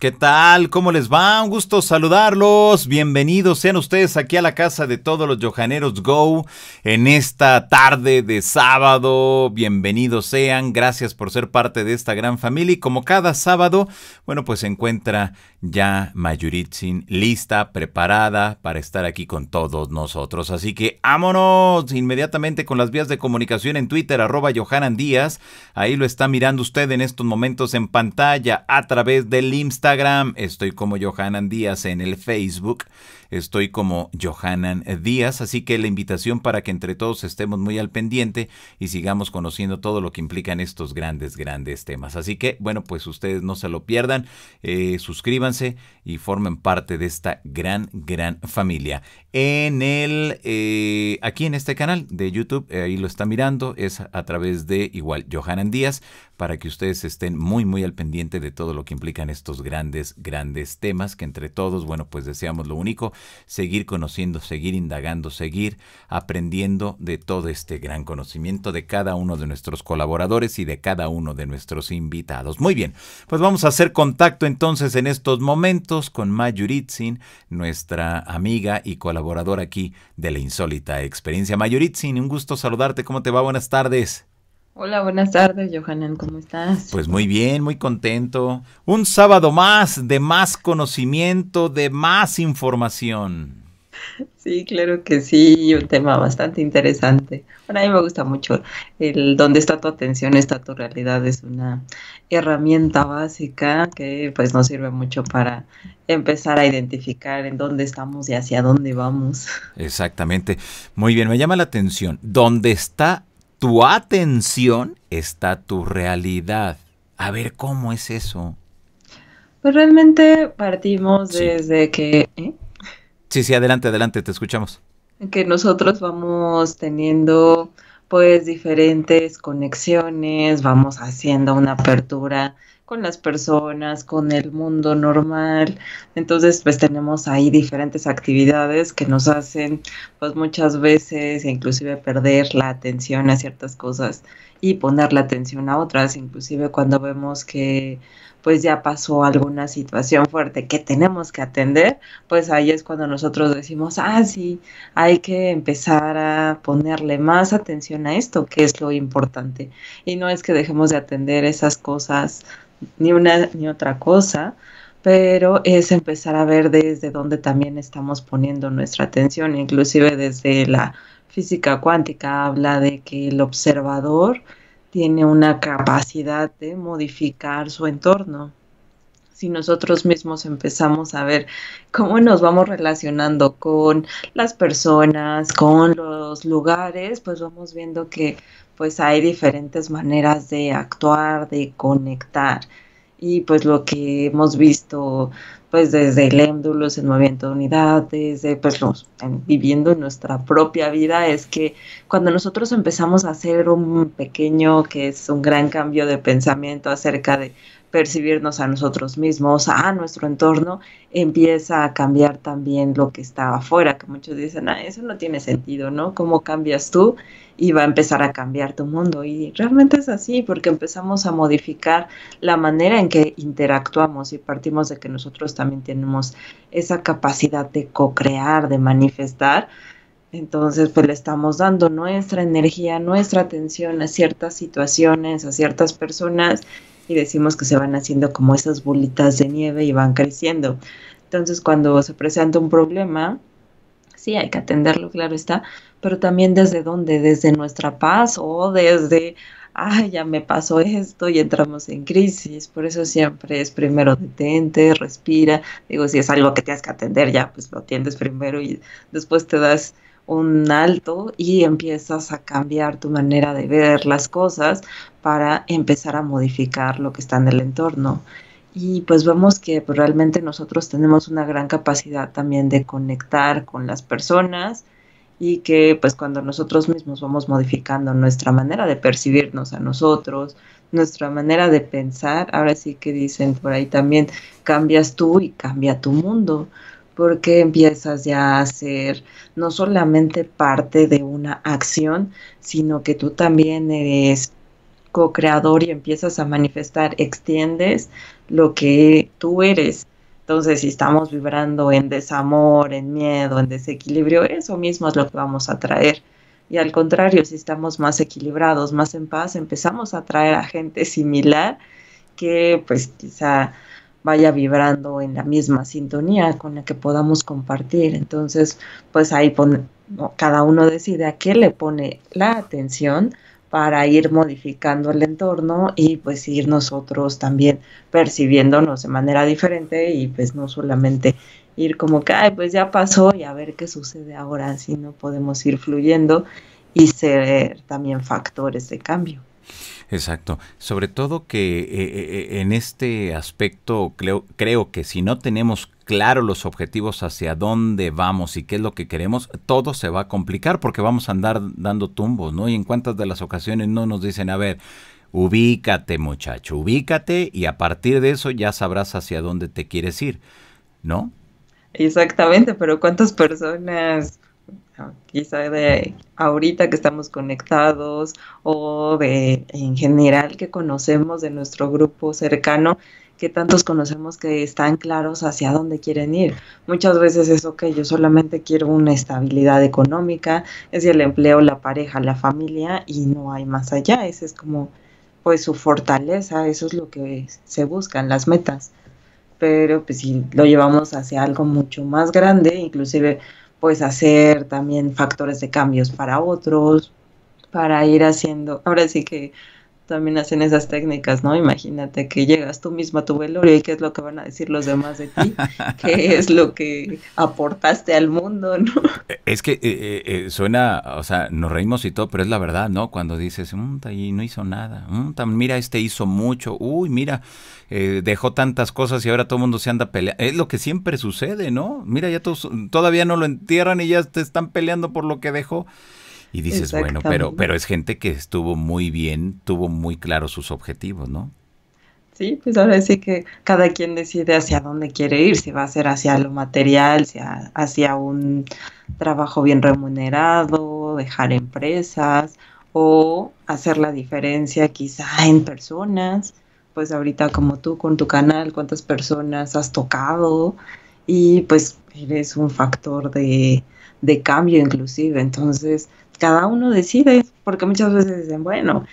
¿Qué tal? ¿Cómo les va? Un gusto saludarlos. Bienvenidos sean ustedes aquí a la casa de todos los Johaneros Go en esta tarde de sábado. Bienvenidos sean. Gracias por ser parte de esta gran familia. Y como cada sábado, bueno, pues se encuentra ya Mayuritsin lista, preparada para estar aquí con todos nosotros. Así que ámonos inmediatamente con las vías de comunicación en Twitter, arroba Johanan Díaz. Ahí lo está mirando usted en estos momentos en pantalla a través del Insta estoy como Johanan Díaz en el Facebook, estoy como Johanan Díaz, así que la invitación para que entre todos estemos muy al pendiente y sigamos conociendo todo lo que implican estos grandes, grandes temas. Así que, bueno, pues ustedes no se lo pierdan, eh, suscríbanse y formen parte de esta gran, gran familia. En el, eh, aquí en este canal de YouTube, eh, ahí lo está mirando, es a través de igual Johanan Díaz para que ustedes estén muy, muy al pendiente de todo lo que implican estos grandes, grandes temas que entre todos, bueno, pues deseamos lo único, seguir conociendo, seguir indagando, seguir aprendiendo de todo este gran conocimiento de cada uno de nuestros colaboradores y de cada uno de nuestros invitados. Muy bien, pues vamos a hacer contacto entonces en estos momentos con Mayuritsin, nuestra amiga y colaboradora aquí de la insólita experiencia. Mayuritsin, un gusto saludarte, ¿cómo te va? Buenas tardes. Hola, buenas tardes, Johanan, ¿cómo estás? Pues muy bien, muy contento. Un sábado más de más conocimiento, de más información. Sí, claro que sí, un tema bastante interesante. Bueno, a mí me gusta mucho el dónde está tu atención, está tu realidad, es una herramienta básica que pues nos sirve mucho para empezar a identificar en dónde estamos y hacia dónde vamos. Exactamente. Muy bien, me llama la atención, ¿dónde está tu atención está tu realidad. A ver, ¿cómo es eso? Pues realmente partimos desde que... ¿eh? Sí, sí, adelante, adelante, te escuchamos. Que nosotros vamos teniendo pues diferentes conexiones, vamos haciendo una apertura con las personas, con el mundo normal. Entonces, pues tenemos ahí diferentes actividades que nos hacen, pues muchas veces, inclusive perder la atención a ciertas cosas y poner la atención a otras, inclusive cuando vemos que pues ya pasó alguna situación fuerte que tenemos que atender, pues ahí es cuando nosotros decimos, ah, sí, hay que empezar a ponerle más atención a esto, que es lo importante. Y no es que dejemos de atender esas cosas ni una ni otra cosa, pero es empezar a ver desde dónde también estamos poniendo nuestra atención, inclusive desde la física cuántica habla de que el observador tiene una capacidad de modificar su entorno. Si nosotros mismos empezamos a ver cómo nos vamos relacionando con las personas, con los lugares, pues vamos viendo que pues hay diferentes maneras de actuar, de conectar. Y pues lo que hemos visto pues desde el éndulos, el movimiento de unidades, desde eh, pues en, viviendo nuestra propia vida, es que cuando nosotros empezamos a hacer un pequeño, que es un gran cambio de pensamiento acerca de percibirnos a nosotros mismos, a nuestro entorno, empieza a cambiar también lo que está afuera, que muchos dicen, ah, eso no tiene sentido, ¿no? ¿Cómo cambias tú? Y va a empezar a cambiar tu mundo. Y realmente es así, porque empezamos a modificar la manera en que interactuamos y partimos de que nosotros también tenemos esa capacidad de co-crear, de manifestar. Entonces, pues le estamos dando nuestra energía, nuestra atención a ciertas situaciones, a ciertas personas y decimos que se van haciendo como esas bolitas de nieve y van creciendo. Entonces, cuando se presenta un problema, sí hay que atenderlo, claro está, pero también desde dónde, desde nuestra paz o desde, ay, ya me pasó esto y entramos en crisis, por eso siempre es primero detente, respira, digo, si es algo que tienes que atender, ya pues lo atiendes primero y después te das un alto y empiezas a cambiar tu manera de ver las cosas para empezar a modificar lo que está en el entorno. Y pues vemos que pues, realmente nosotros tenemos una gran capacidad también de conectar con las personas y que pues cuando nosotros mismos vamos modificando nuestra manera de percibirnos a nosotros, nuestra manera de pensar, ahora sí que dicen por ahí también, cambias tú y cambia tu mundo porque empiezas ya a ser no solamente parte de una acción, sino que tú también eres co-creador y empiezas a manifestar, extiendes lo que tú eres. Entonces, si estamos vibrando en desamor, en miedo, en desequilibrio, eso mismo es lo que vamos a traer. Y al contrario, si estamos más equilibrados, más en paz, empezamos a atraer a gente similar que pues quizá vaya vibrando en la misma sintonía con la que podamos compartir. Entonces, pues ahí cada uno decide a qué le pone la atención para ir modificando el entorno y pues ir nosotros también percibiéndonos de manera diferente y pues no solamente ir como que, ay, pues ya pasó y a ver qué sucede ahora, si no podemos ir fluyendo y ser también factores de cambio. Exacto. Sobre todo que eh, eh, en este aspecto creo, que si no tenemos claro los objetivos hacia dónde vamos y qué es lo que queremos, todo se va a complicar porque vamos a andar dando tumbos, ¿no? Y en cuántas de las ocasiones no nos dicen, a ver, ubícate muchacho, ubícate y a partir de eso ya sabrás hacia dónde te quieres ir, ¿no? Exactamente, pero ¿cuántas personas quizá de ahorita que estamos conectados o de en general que conocemos de nuestro grupo cercano, que tantos conocemos que están claros hacia dónde quieren ir. Muchas veces es, ok, yo solamente quiero una estabilidad económica, es el empleo, la pareja, la familia y no hay más allá. Esa es como pues su fortaleza, eso es lo que se buscan, las metas. Pero pues si lo llevamos hacia algo mucho más grande, inclusive pues hacer también factores de cambios para otros, para ir haciendo, ahora sí que también hacen esas técnicas, ¿no? Imagínate que llegas tú mismo a tu velorio y qué es lo que van a decir los demás de ti, qué es lo que aportaste al mundo, ¿no? E, es que eh, eh, eh, suena, o sea, nos reímos y todo, pero es la verdad, ¿no? Cuando dices, mmm, y no hizo nada, mmm, mira, este hizo mucho, uy, mira, dejó tantas cosas y ahora todo el mundo se anda peleando. Es lo que siempre sucede, ¿no? Mira, ya todos, todavía no lo entierran y ya te están peleando por lo que dejó. Y dices, bueno, pero, pero es gente que estuvo muy bien, tuvo muy claros sus objetivos, ¿no? Sí, pues ahora sí que cada quien decide hacia dónde quiere ir, si va a ser hacia lo material, hacia, hacia un trabajo bien remunerado, dejar empresas o hacer la diferencia quizá en personas. Pues ahorita como tú con tu canal, cuántas personas has tocado y pues eres un factor de, de cambio inclusive. Entonces, cada uno decide, porque muchas veces dicen, bueno,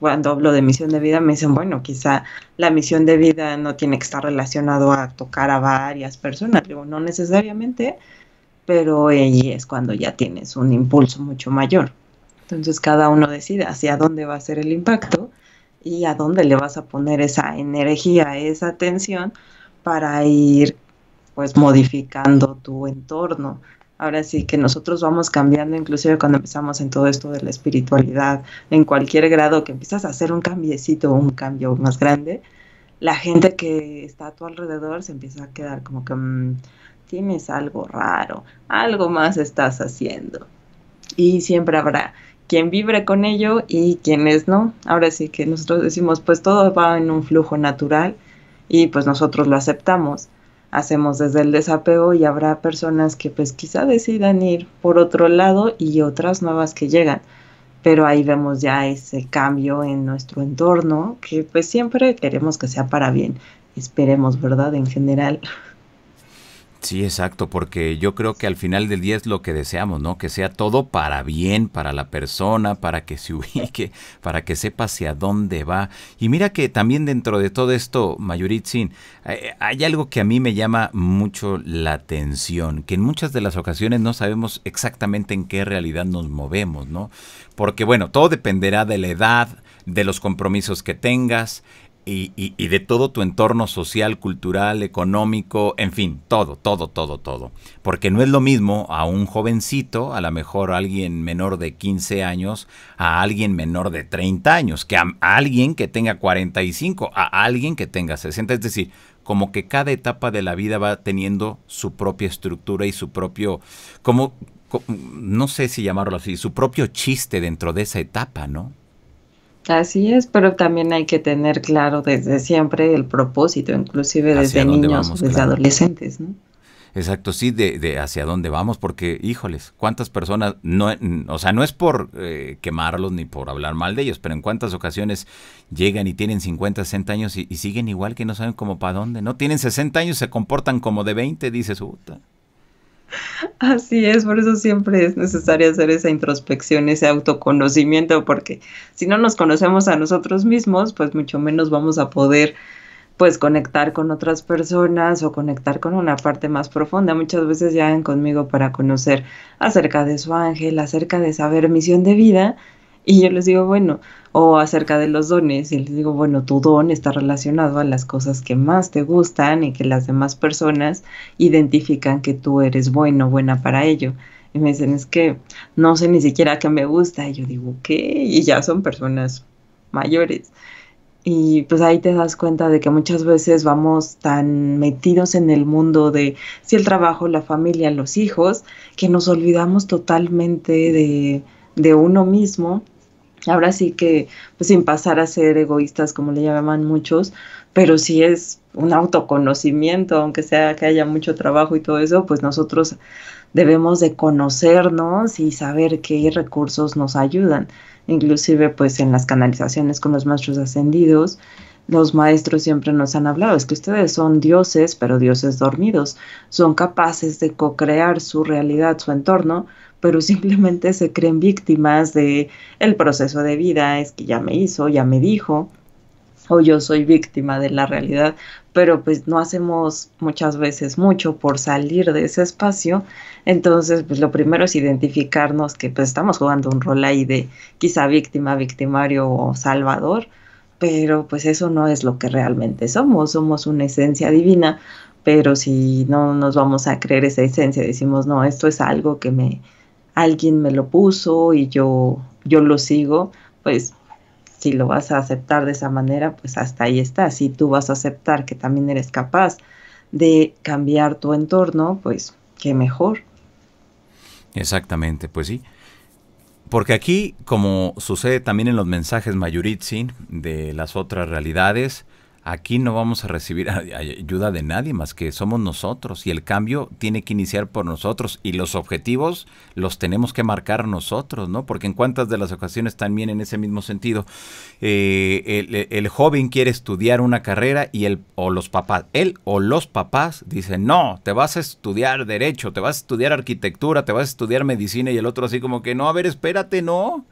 cuando hablo de misión de vida me dicen, bueno, quizá la misión de vida no tiene que estar relacionado a tocar a varias personas, digo, no necesariamente, pero ahí es cuando ya tienes un impulso mucho mayor. Entonces cada uno decide hacia dónde va a ser el impacto y a dónde le vas a poner esa energía, esa atención para ir pues modificando tu entorno ahora sí que nosotros vamos cambiando, inclusive cuando empezamos en todo esto de la espiritualidad, en cualquier grado que empiezas a hacer un cambiecito, un cambio más grande, la gente que está a tu alrededor se empieza a quedar como que mm, tienes algo raro, algo más estás haciendo. Y siempre habrá quien vibre con ello y quienes no. Ahora sí que nosotros decimos, pues todo va en un flujo natural y pues nosotros lo aceptamos hacemos desde el desapego y habrá personas que pues quizá decidan ir por otro lado y otras nuevas que llegan. Pero ahí vemos ya ese cambio en nuestro entorno que pues siempre queremos que sea para bien. Esperemos, ¿verdad? En general. Sí, exacto, porque yo creo que al final del día es lo que deseamos, ¿no? Que sea todo para bien, para la persona, para que se ubique, para que sepa hacia dónde va. Y mira que también dentro de todo esto, Mayuritzin, eh, hay algo que a mí me llama mucho la atención, que en muchas de las ocasiones no sabemos exactamente en qué realidad nos movemos, ¿no? Porque bueno, todo dependerá de la edad, de los compromisos que tengas, y, de todo tu entorno social, cultural, económico, en fin, todo, todo, todo, todo. Porque no es lo mismo a un jovencito, a lo mejor a alguien menor de 15 años, a alguien menor de 30 años, que a, alguien que tenga 45, a alguien que tenga 60. Es decir, como que cada etapa de la vida va teniendo su propia estructura y su propio, como no sé si llamarlo así, su propio chiste dentro de esa etapa, ¿no? Así es, pero también hay que tener claro desde siempre el propósito, inclusive desde niños, desde adolescentes, Exacto, sí, de, de, hacia dónde vamos, porque, híjoles, cuántas personas, no, o sea, no es por eh, quemarlos ni por hablar mal de ellos, pero en cuántas ocasiones llegan y tienen 50, 60 años y, siguen igual que no saben cómo para dónde, ¿no? Tienen 60 años, se comportan como de 20, dices, puta. Así es, por eso siempre es necesario hacer esa introspección, ese autoconocimiento, porque si no nos conocemos a nosotros mismos, pues mucho menos vamos a poder pues conectar con otras personas o conectar con una parte más profunda. Muchas veces llegan conmigo para conocer acerca de su ángel, acerca de saber misión de vida y yo les digo, bueno, o acerca de los dones, y les digo, bueno, tu don está relacionado a las cosas que más te gustan y que las demás personas identifican que tú eres bueno, buena para ello. Y me dicen, es que no sé ni siquiera qué me gusta. Y yo digo, ¿qué? Y ya son personas mayores. Y pues ahí te das cuenta de que muchas veces vamos tan metidos en el mundo de si el trabajo, la familia, los hijos, que nos olvidamos totalmente de, de uno mismo Ahora sí que, pues sin pasar a ser egoístas, como le llaman muchos, pero sí es un autoconocimiento, aunque sea que haya mucho trabajo y todo eso, pues nosotros debemos de conocernos y saber qué recursos nos ayudan. Inclusive, pues en las canalizaciones con los maestros ascendidos, los maestros siempre nos han hablado, es que ustedes son dioses, pero dioses dormidos, son capaces de co-crear su realidad, su entorno, pero simplemente se creen víctimas de el proceso de vida, es que ya me hizo, ya me dijo, o yo soy víctima de la realidad, pero pues no hacemos muchas veces mucho por salir de ese espacio. Entonces, pues lo primero es identificarnos que pues estamos jugando un rol ahí de quizá víctima, victimario o salvador, pero pues eso no es lo que realmente somos, somos una esencia divina, pero si no nos vamos a creer esa esencia, decimos, no, esto es algo que me alguien me lo puso y yo, yo lo sigo, pues si lo vas a aceptar de esa manera, pues hasta ahí está. Si tú vas a aceptar que también eres capaz de cambiar tu entorno, pues qué mejor. Exactamente, pues sí. Porque aquí, como sucede también en los mensajes Mayuritsin de las otras realidades, Aquí no vamos a recibir ayuda de nadie más que somos nosotros y el cambio tiene que iniciar por nosotros y los objetivos los tenemos que marcar nosotros, ¿no? Porque en cuantas de las ocasiones también en ese mismo sentido, eh, el, el, joven quiere estudiar una carrera y él o los papás, él o los papás dicen, no, te vas a estudiar derecho, te vas a estudiar arquitectura, te vas a estudiar medicina y el otro así como que, no, a ver, espérate, no,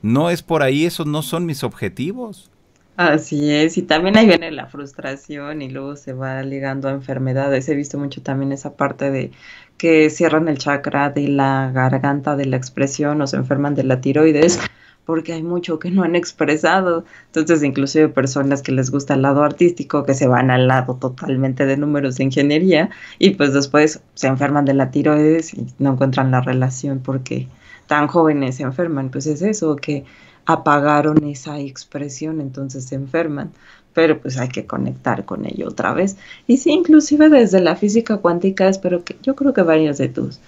no es por ahí, esos no son mis objetivos. Así es, y también ahí viene la frustración y luego se va ligando a enfermedades. He visto mucho también esa parte de que cierran el chakra de la garganta, de la expresión o se enferman de la tiroides porque hay mucho que no han expresado. Entonces, inclusive personas que les gusta el lado artístico, que se van al lado totalmente de números de ingeniería y pues después se enferman de la tiroides y no encuentran la relación porque tan jóvenes se enferman. Pues es eso, que apagaron esa expresión, entonces se enferman, pero pues hay que conectar con ello otra vez. Y sí, inclusive desde la física cuántica, espero que yo creo que varios de tus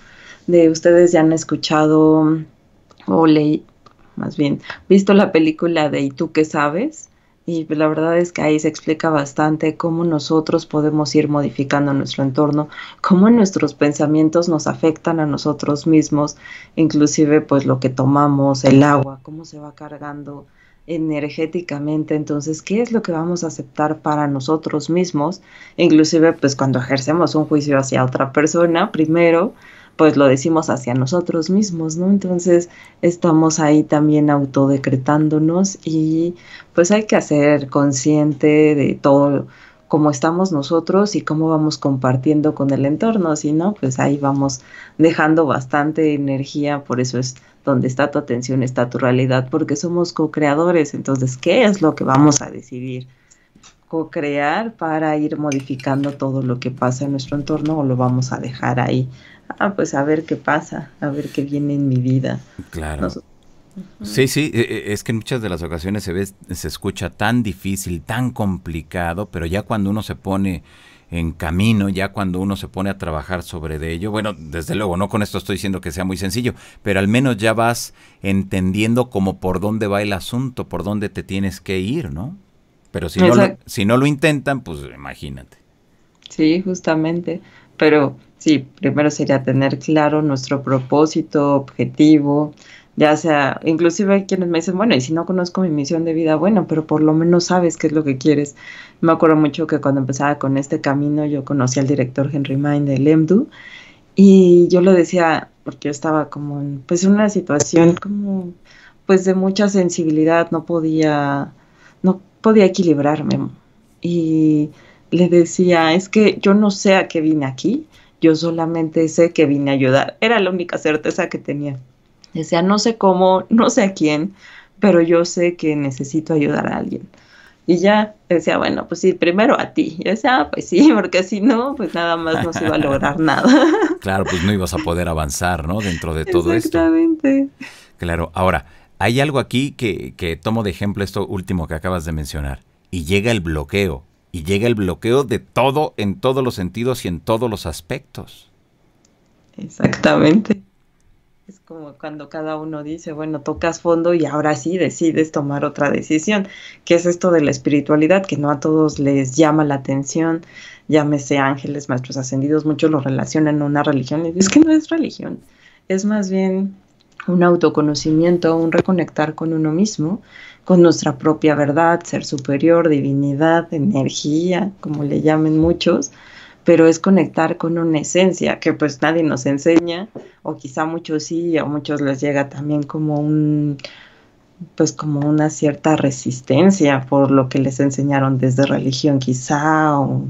de ustedes ya han escuchado o leí, más bien, visto la película de ¿Y tú qué sabes? Y pues, la verdad es que ahí se explica bastante cómo nosotros podemos ir modificando nuestro entorno, cómo nuestros pensamientos nos afectan a nosotros mismos, inclusive pues lo que tomamos, el agua, cómo se va cargando energéticamente, entonces, ¿qué es lo que vamos a aceptar para nosotros mismos? Inclusive, pues cuando ejercemos un juicio hacia otra persona, primero, pues lo decimos hacia nosotros mismos, ¿no? Entonces estamos ahí también autodecretándonos y pues hay que hacer consciente de todo cómo estamos nosotros y cómo vamos compartiendo con el entorno, si no, pues ahí vamos dejando bastante energía, por eso es donde está tu atención, está tu realidad, porque somos co-creadores, entonces, ¿qué es lo que vamos a decidir? Co-crear para ir modificando todo lo que pasa en nuestro entorno o lo vamos a dejar ahí ah, pues a ver qué pasa, a ver qué viene en mi vida. Claro. Sí, sí, e, e, es que en muchas de las ocasiones se ve, se escucha tan difícil, tan complicado, pero ya cuando uno se pone en camino, ya cuando uno se pone a trabajar sobre de ello, bueno, desde luego, no con esto estoy diciendo que sea muy sencillo, pero al menos ya vas entendiendo como por dónde va el asunto, por dónde te tienes que ir, ¿no? Pero si, si no lo intentan, pues imagínate. Sí, justamente, pero sí, primero sería tener claro nuestro propósito, objetivo, ya sea, inclusive hay quienes me dicen, bueno, y si no conozco mi misión de vida, bueno, pero por lo menos sabes qué es lo que quieres. Me acuerdo mucho que cuando empezaba con este camino, yo conocí al director Henry Mind de EMDU, y yo le decía, porque yo estaba como en, pues, una situación como, pues, de mucha sensibilidad, no podía, no podía equilibrarme. Y le decía, es que yo no sé a qué vine aquí, yo solamente sé que vine a ayudar. Era la única certeza que tenía. Decía, no sé cómo, no sé a quién, pero yo sé que necesito ayudar a alguien. Y ya decía, bueno, pues sí, primero a ti. Y decía, ah, pues sí, porque si no, pues nada más no se iba a lograr nada. claro, pues no ibas a poder avanzar, ¿no? Dentro de todo esto. Exactamente. Claro, ahora, hay algo aquí que, que tomo de ejemplo esto último que acabas de mencionar. Y llega el bloqueo. Y llega el bloqueo de todo, en todos los sentidos y en todos los aspectos. Exactamente. Es como cuando cada uno dice, bueno, tocas fondo y ahora sí decides tomar otra decisión, que es esto de la espiritualidad, que no a todos les llama la atención, llámese ángeles, maestros ascendidos, muchos lo relacionan a una religión, y es que no es religión, es más bien un autoconocimiento, un reconectar con uno mismo con nuestra propia verdad, ser superior, divinidad, energía, como le llamen muchos, pero es conectar con una esencia que pues nadie nos enseña, o quizá muchos sí, a muchos les llega también como un pues como una cierta resistencia por lo que les enseñaron desde religión quizá o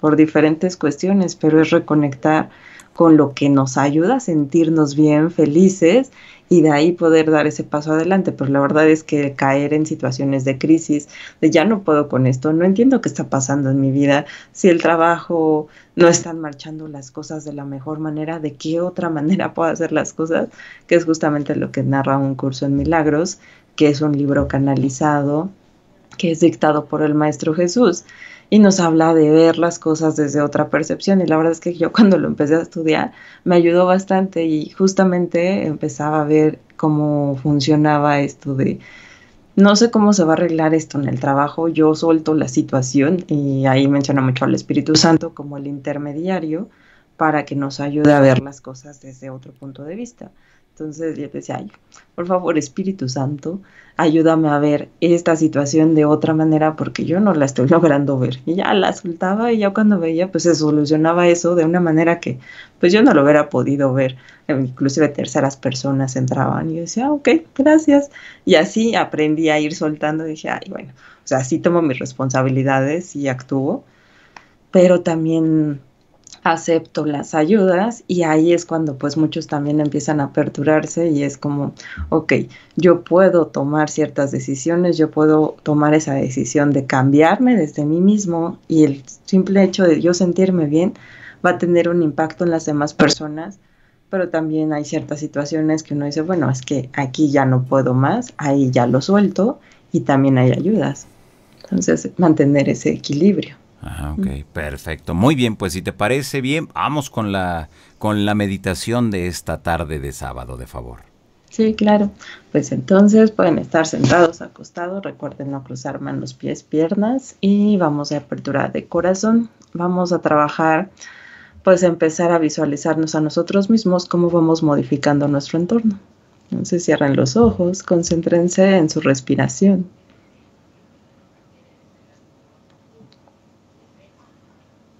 por diferentes cuestiones, pero es reconectar con lo que nos ayuda a sentirnos bien, felices y de ahí poder dar ese paso adelante. Pero pues la verdad es que caer en situaciones de crisis, de ya no puedo con esto, no entiendo qué está pasando en mi vida, si el trabajo no están marchando las cosas de la mejor manera, de qué otra manera puedo hacer las cosas, que es justamente lo que narra un curso en milagros, que es un libro canalizado, que es dictado por el Maestro Jesús y nos habla de ver las cosas desde otra percepción. Y la verdad es que yo cuando lo empecé a estudiar me ayudó bastante y justamente empezaba a ver cómo funcionaba esto de no sé cómo se va a arreglar esto en el trabajo, yo suelto la situación y ahí menciona mucho al Espíritu Santo como el intermediario para que nos ayude a ver las cosas desde otro punto de vista. Entonces yo decía, por favor, Espíritu Santo, ayúdame a ver esta situación de otra manera porque yo no la estoy logrando ver. Y ya la soltaba y ya cuando veía, pues se solucionaba eso de una manera que pues yo no lo hubiera podido ver. Eh, inclusive terceras personas entraban y yo decía, ok, gracias. Y así aprendí a ir soltando. Y dije, ay, bueno, o sea, sí tomo mis responsabilidades y actúo, pero también acepto las ayudas y ahí es cuando pues muchos también empiezan a aperturarse y es como, ok, yo puedo tomar ciertas decisiones, yo puedo tomar esa decisión de cambiarme desde mí mismo y el simple hecho de yo sentirme bien va a tener un impacto en las demás personas, pero también hay ciertas situaciones que uno dice, bueno, es que aquí ya no puedo más, ahí ya lo suelto y también hay ayudas. Entonces, mantener ese equilibrio. Ah, ok, perfecto. Muy bien, pues si te parece bien, vamos con la, con la meditación de esta tarde de sábado, de favor. Sí, claro. Pues entonces pueden estar sentados, acostados. Recuerden no cruzar manos, pies, piernas. Y vamos a apertura de corazón. Vamos a trabajar, pues empezar a visualizarnos a nosotros mismos, cómo vamos modificando nuestro entorno. Entonces cierren los ojos, concéntrense en su respiración.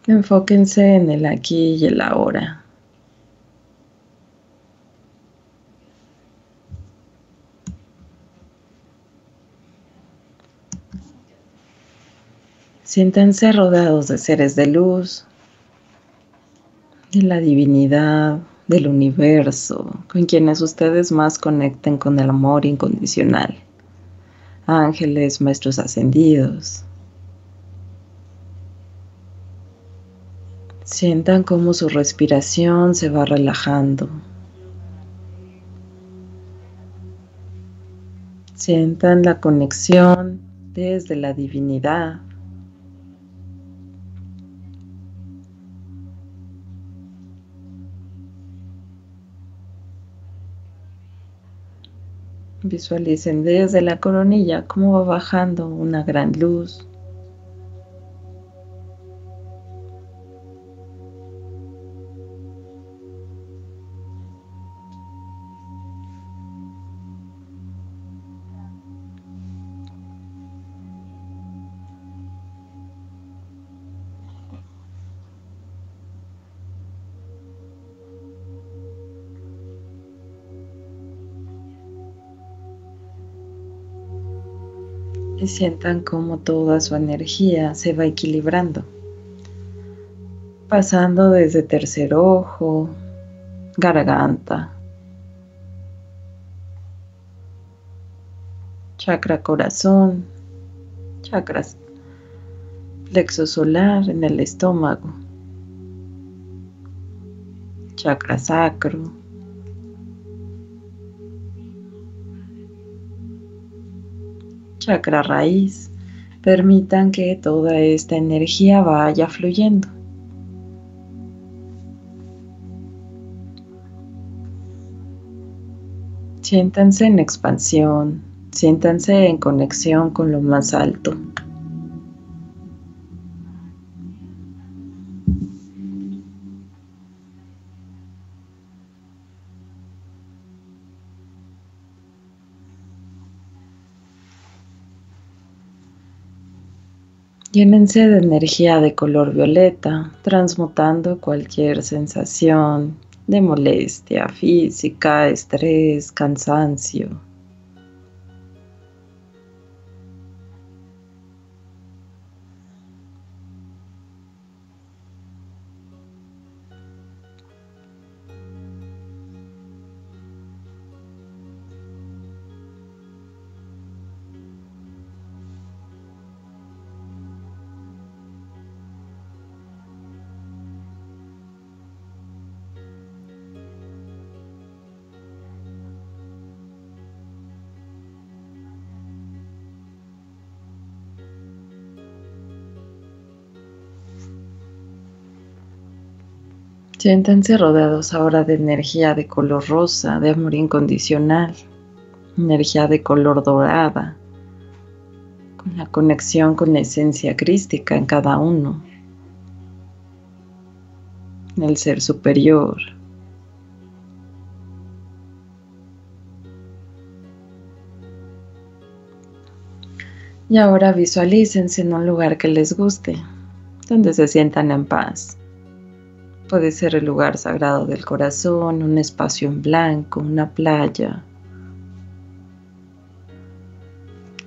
Enfóquense en el aquí y el ahora. Siéntense rodeados de seres de luz, de la divinidad, del universo, con quienes ustedes más conecten con el amor incondicional. Ángeles, maestros ascendidos, Sientan cómo su respiración se va relajando. Sientan la conexión desde la divinidad. Visualicen desde la coronilla cómo va bajando una gran luz. y sientan cómo toda su energía se va equilibrando, pasando desde tercer ojo, garganta, chakra corazón, chakras plexo solar en el estómago, chakra sacro, chakra raíz. Permitan que toda esta energía vaya fluyendo. Siéntanse en expansión, siéntanse en conexión con lo más alto. Llénense de energía de color violeta, transmutando cualquier sensación de molestia física, estrés, cansancio, Siéntanse rodeados ahora de energía de color rosa, de amor incondicional, energía de color dorada, con la conexión con la esencia crística en cada uno, en el ser superior. Y ahora visualícense en un lugar que les guste, donde se sientan en paz. Puede ser el lugar sagrado del corazón, un espacio en blanco, una playa,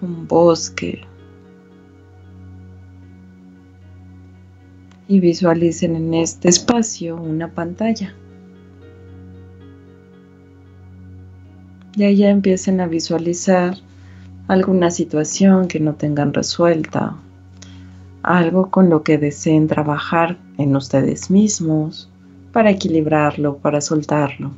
un bosque. Y visualicen en este espacio una pantalla. Y allá empiecen a visualizar alguna situación que no tengan resuelta algo con lo que deseen trabajar en ustedes mismos para equilibrarlo, para soltarlo.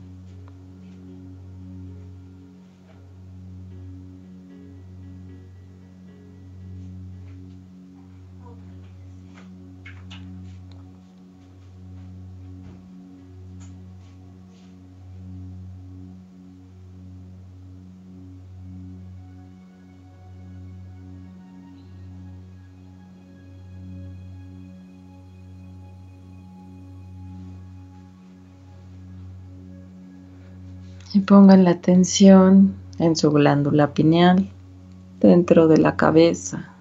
pongan la atención en su glándula pineal, dentro de la cabeza,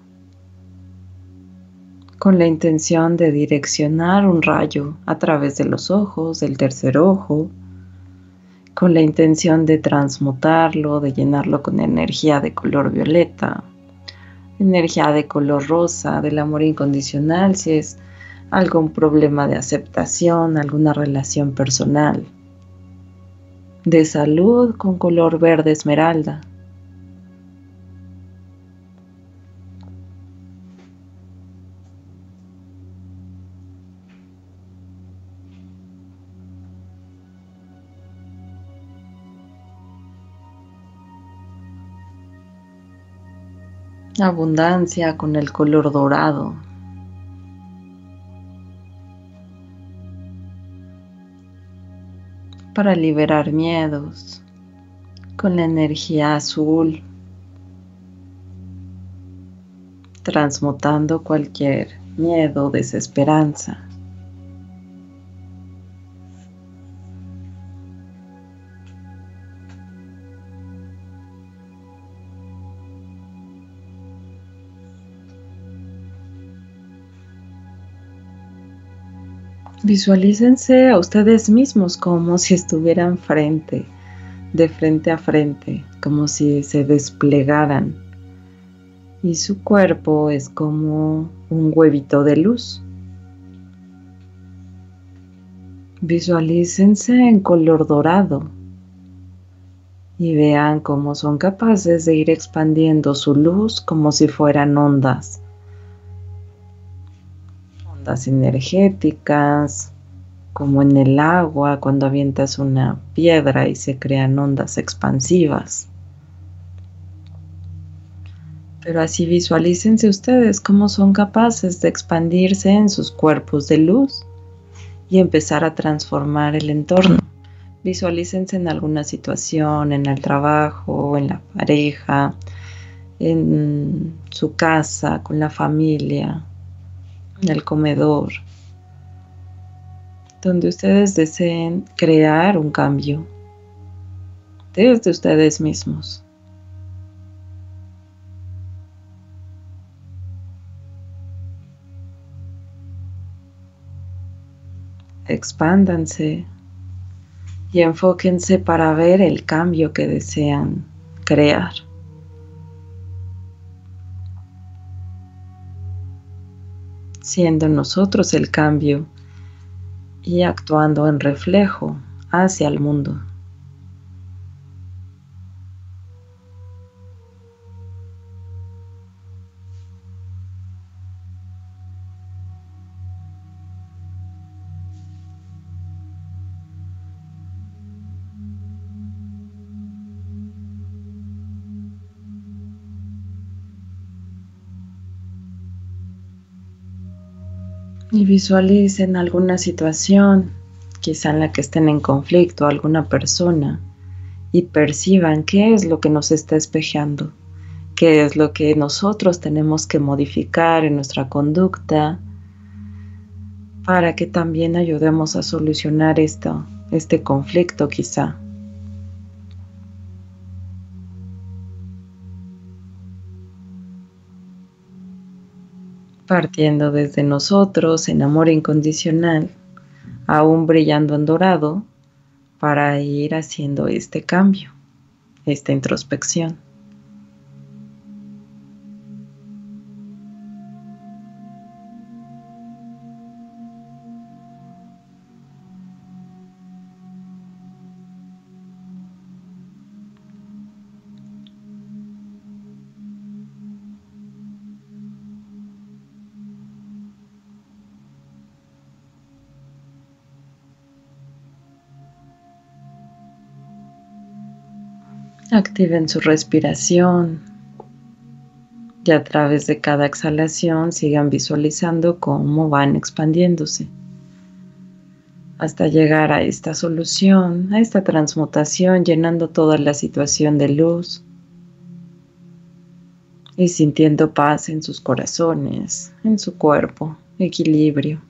con la intención de direccionar un rayo a través de los ojos, del tercer ojo, con la intención de transmutarlo, de llenarlo con energía de color violeta, energía de color rosa, del amor incondicional, si es algún problema de aceptación, alguna relación personal de salud con color verde esmeralda. Abundancia con el color dorado. para liberar miedos con la energía azul, transmutando cualquier miedo, desesperanza. Visualícense a ustedes mismos como si estuvieran frente, de frente a frente, como si se desplegaran. Y su cuerpo es como un huevito de luz. Visualícense en color dorado y vean cómo son capaces de ir expandiendo su luz como si fueran ondas energéticas, como en el agua, cuando avientas una piedra y se crean ondas expansivas. Pero así visualícense ustedes cómo son capaces de expandirse en sus cuerpos de luz y empezar a transformar el entorno. Visualícense en alguna situación, en el trabajo, en la pareja, en su casa, con la familia, en el comedor, donde ustedes deseen crear un cambio desde ustedes mismos. Expándanse y enfóquense para ver el cambio que desean crear. siendo nosotros el cambio y actuando en reflejo hacia el mundo. visualicen alguna situación, quizá en la que estén en conflicto, alguna persona, y perciban qué es lo que nos está espejeando, qué es lo que nosotros tenemos que modificar en nuestra conducta para que también ayudemos a solucionar esto, este conflicto quizá. partiendo desde nosotros en amor incondicional, aún brillando en dorado, para ir haciendo este cambio, esta introspección. Activen su respiración y a través de cada exhalación sigan visualizando cómo van expandiéndose hasta llegar a esta solución, a esta transmutación, llenando toda la situación de luz y sintiendo paz en sus corazones, en su cuerpo, equilibrio.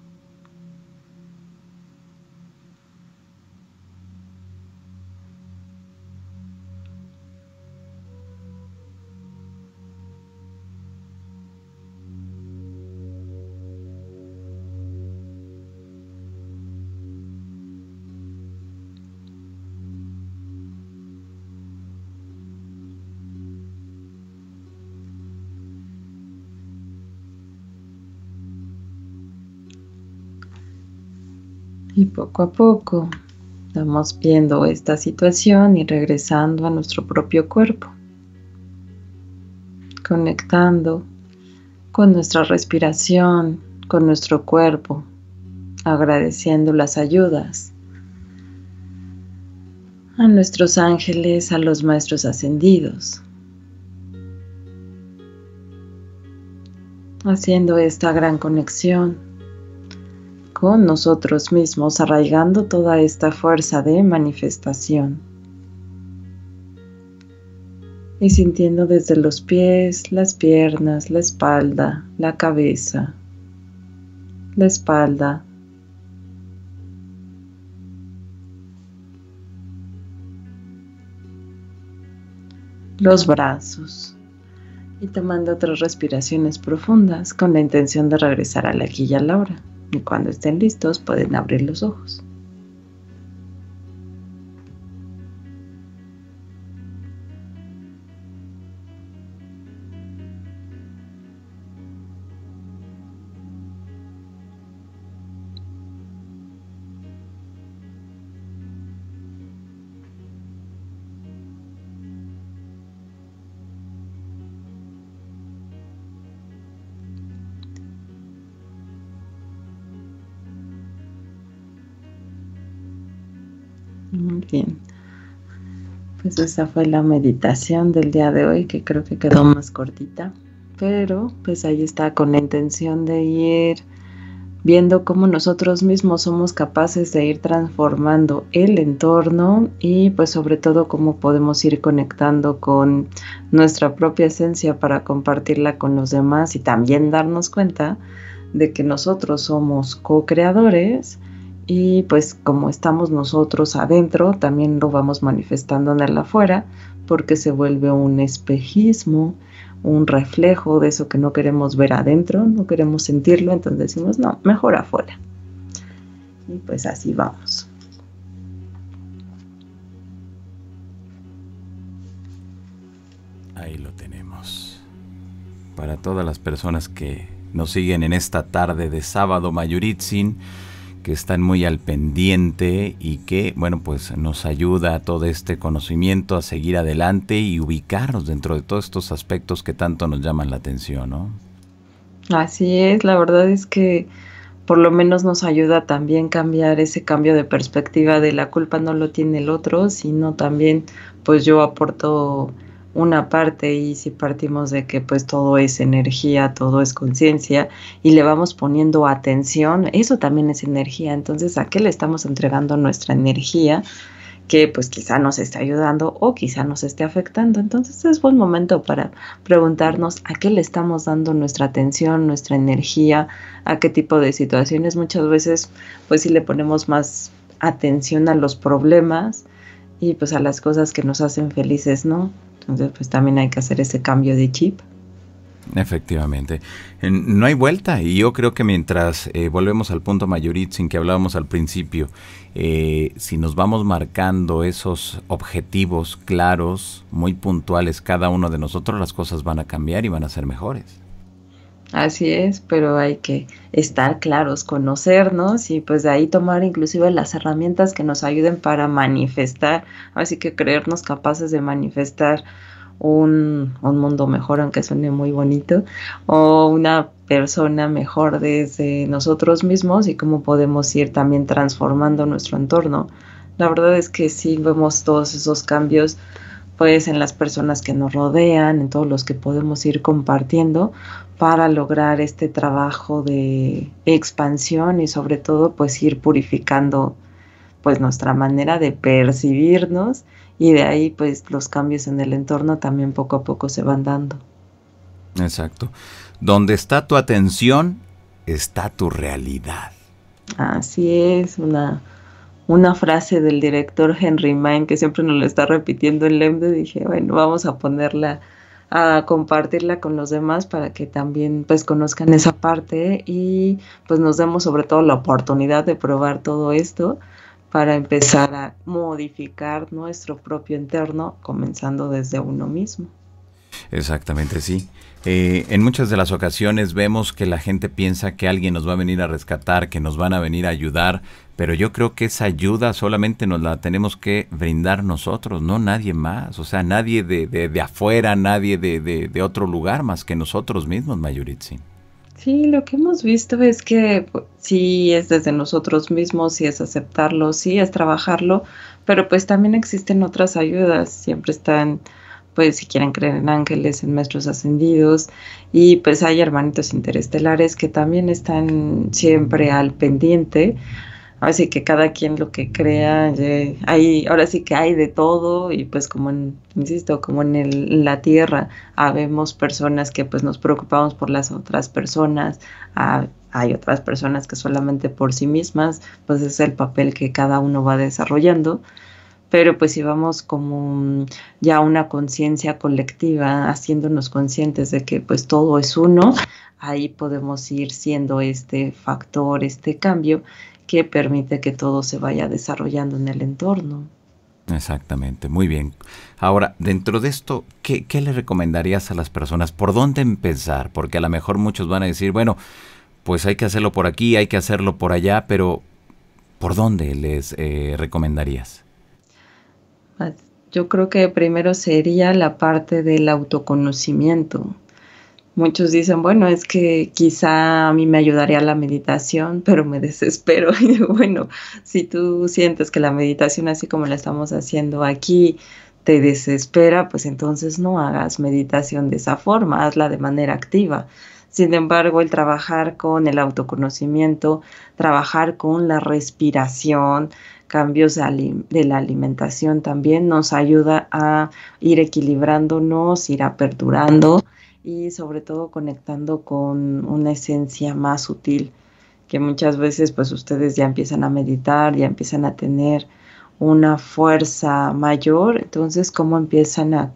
poco a poco vamos viendo esta situación y regresando a nuestro propio cuerpo, conectando con nuestra respiración, con nuestro cuerpo, agradeciendo las ayudas a nuestros ángeles, a los maestros ascendidos. Haciendo esta gran conexión con nosotros mismos, arraigando toda esta fuerza de manifestación. Y sintiendo desde los pies, las piernas, la espalda, la cabeza, la espalda, los brazos y tomando otras respiraciones profundas con la intención de regresar a la aquí y cuando estén listos pueden abrir los ojos. bien. Pues esa fue la meditación del día de hoy, que creo que quedó más cortita, pero pues ahí está con la intención de ir viendo cómo nosotros mismos somos capaces de ir transformando el entorno y pues sobre todo cómo podemos ir conectando con nuestra propia esencia para compartirla con los demás y también darnos cuenta de que nosotros somos co-creadores y pues como estamos nosotros adentro, también lo vamos manifestando en el afuera, porque se vuelve un espejismo, un reflejo de eso que no queremos ver adentro, no queremos sentirlo, entonces decimos, no, mejor afuera. Y pues así vamos. Ahí lo tenemos. Para todas las personas que nos siguen en esta tarde de sábado, Mayuritzin, que están muy al pendiente y que, bueno, pues nos ayuda a todo este conocimiento a seguir adelante y ubicarnos dentro de todos estos aspectos que tanto nos llaman la atención, ¿no? Así es, la verdad es que por lo menos nos ayuda también cambiar ese cambio de perspectiva de la culpa no lo tiene el otro, sino también pues yo aporto una parte y si partimos de que pues todo es energía, todo es conciencia y le vamos poniendo atención, eso también es energía. Entonces, ¿a qué le estamos entregando nuestra energía? que pues quizá nos esté ayudando o quizá nos esté afectando. Entonces es buen momento para preguntarnos a qué le estamos dando nuestra atención, nuestra energía, a qué tipo de situaciones. Muchas veces pues si le ponemos más atención a los problemas y pues a las cosas que nos hacen felices, ¿no? Entonces, pues también hay que hacer ese cambio de chip. Efectivamente. No hay vuelta y yo creo que mientras eh, volvemos al punto sin que hablábamos al principio, eh, si nos vamos marcando esos objetivos claros, muy puntuales cada uno de nosotros, las cosas van a cambiar y van a ser mejores. Así es, pero hay que estar claros, conocernos y pues de ahí tomar inclusive las herramientas que nos ayuden para manifestar, así que creernos capaces de manifestar un, un mundo mejor, aunque suene muy bonito, o una persona mejor desde nosotros mismos y cómo podemos ir también transformando nuestro entorno. La verdad es que sí vemos todos esos cambios pues en las personas que nos rodean, en todos los que podemos ir compartiendo para lograr este trabajo de expansión y sobre todo pues ir purificando pues nuestra manera de percibirnos y de ahí pues los cambios en el entorno también poco a poco se van dando. Exacto. Donde está tu atención, está tu realidad. Así es, una una frase del director Henry Mann que siempre nos lo está repitiendo en Lemde, dije, bueno, vamos a ponerla a compartirla con los demás para que también pues conozcan esa parte y pues nos demos sobre todo la oportunidad de probar todo esto para empezar a modificar nuestro propio interno comenzando desde uno mismo. Exactamente, sí. Eh, en muchas de las ocasiones vemos que la gente piensa que alguien nos va a venir a rescatar, que nos van a venir a ayudar, pero yo creo que esa ayuda solamente nos la tenemos que brindar nosotros, no nadie más. O sea, nadie de, afuera, nadie de, otro lugar más que nosotros mismos, Mayuritsi. Sí, lo que hemos visto es que pues, sí es desde nosotros mismos, sí es aceptarlo, sí es trabajarlo, pero pues también existen otras ayudas. Siempre están, pues si quieren creer en ángeles, en maestros ascendidos, y pues hay hermanitos interestelares que también están siempre al pendiente así que cada quien lo que crea, ahora sí que hay de todo y pues como insisto, como en, la tierra, habemos personas que pues nos preocupamos por las otras personas, hay otras personas que solamente por sí mismas, pues es el papel que cada uno va desarrollando. Pero pues si vamos como mm, ya una conciencia colectiva, haciéndonos conscientes de que pues todo es uno, ahí podemos ir siendo este factor, este cambio que permite que todo se vaya desarrollando en el entorno. Exactamente, muy bien. Ahora, dentro de esto, ¿qué, le recomendarías a las personas? ¿Por dónde empezar? Porque a lo mejor muchos van a decir, bueno, pues hay que hacerlo por aquí, hay que hacerlo por allá, pero ¿por dónde les eh, recomendarías? Yo creo que primero sería la parte del autoconocimiento Muchos dicen, bueno, es que quizá a mí me ayudaría la meditación, pero me desespero. Y bueno, si tú sientes que la meditación, así como la estamos haciendo aquí, te desespera, pues entonces no hagas meditación de esa forma, hazla de manera activa. Sin embargo, el trabajar con el autoconocimiento, trabajar con la respiración, cambios de la alimentación también nos ayuda a ir equilibrándonos, ir aperturando y sobre todo conectando con una esencia más sutil que muchas veces pues ustedes ya empiezan a meditar, ya empiezan a tener una fuerza mayor, entonces cómo empiezan a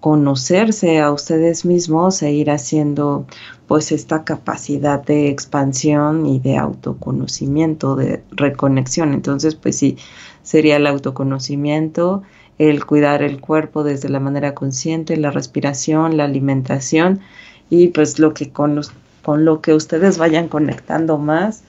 conocerse a ustedes mismos e ir haciendo pues esta capacidad de expansión y de autoconocimiento, de reconexión. Entonces pues sí, sería el autoconocimiento, el cuidar el cuerpo desde la manera consciente, la respiración, la alimentación y pues lo que con, con lo que ustedes vayan conectando más,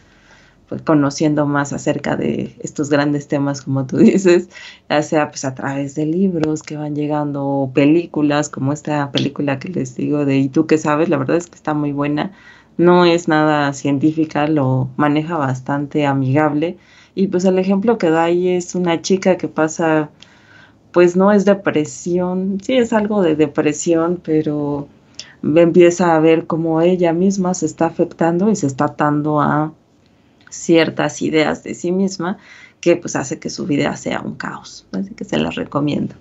pues conociendo más acerca de estos grandes temas como tú dices, ya sea pues a través de libros que van llegando, películas como esta película que les digo de ¿Y tú qué sabes? La verdad es que está muy buena, no es nada científica, lo maneja bastante amigable y pues el ejemplo que da ahí es una chica que pasa pues no es depresión, sí es algo de depresión, pero empieza a ver cómo ella misma se está afectando y se está atando a ciertas ideas de sí misma que pues hace que su vida sea un caos. Así que se las recomiendo.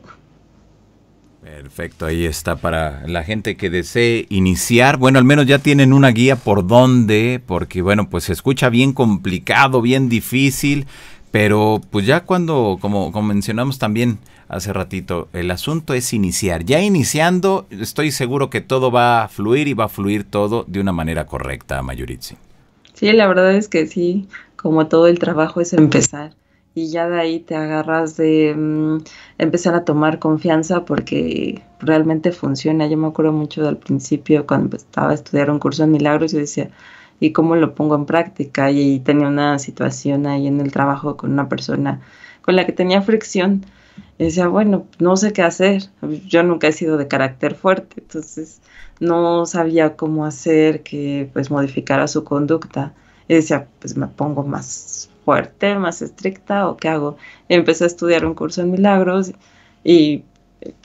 Perfecto, ahí está para la gente que desee iniciar. Bueno, al menos ya tienen una guía por dónde, porque bueno, pues se escucha bien complicado, bien difícil. Pero pues ya cuando, como, como, mencionamos también hace ratito, el asunto es iniciar. Ya iniciando, estoy seguro que todo va a fluir y va a fluir todo de una manera correcta, Mayuritsi. Sí, la verdad es que sí, como todo el trabajo es empezar. Y ya de ahí te agarras de mm, empezar a tomar confianza porque realmente funciona. Yo me acuerdo mucho del principio cuando estaba estudiando estudiar un curso de Milagros, y decía, y cómo lo pongo en práctica. Y, tenía una situación ahí en el trabajo con una persona con la que tenía fricción. Y decía, bueno, no sé qué hacer. Yo nunca he sido de carácter fuerte, entonces no sabía cómo hacer que pues modificara su conducta. Y decía, pues me pongo más fuerte, más estricta o qué hago. Y empecé a estudiar un curso en milagros y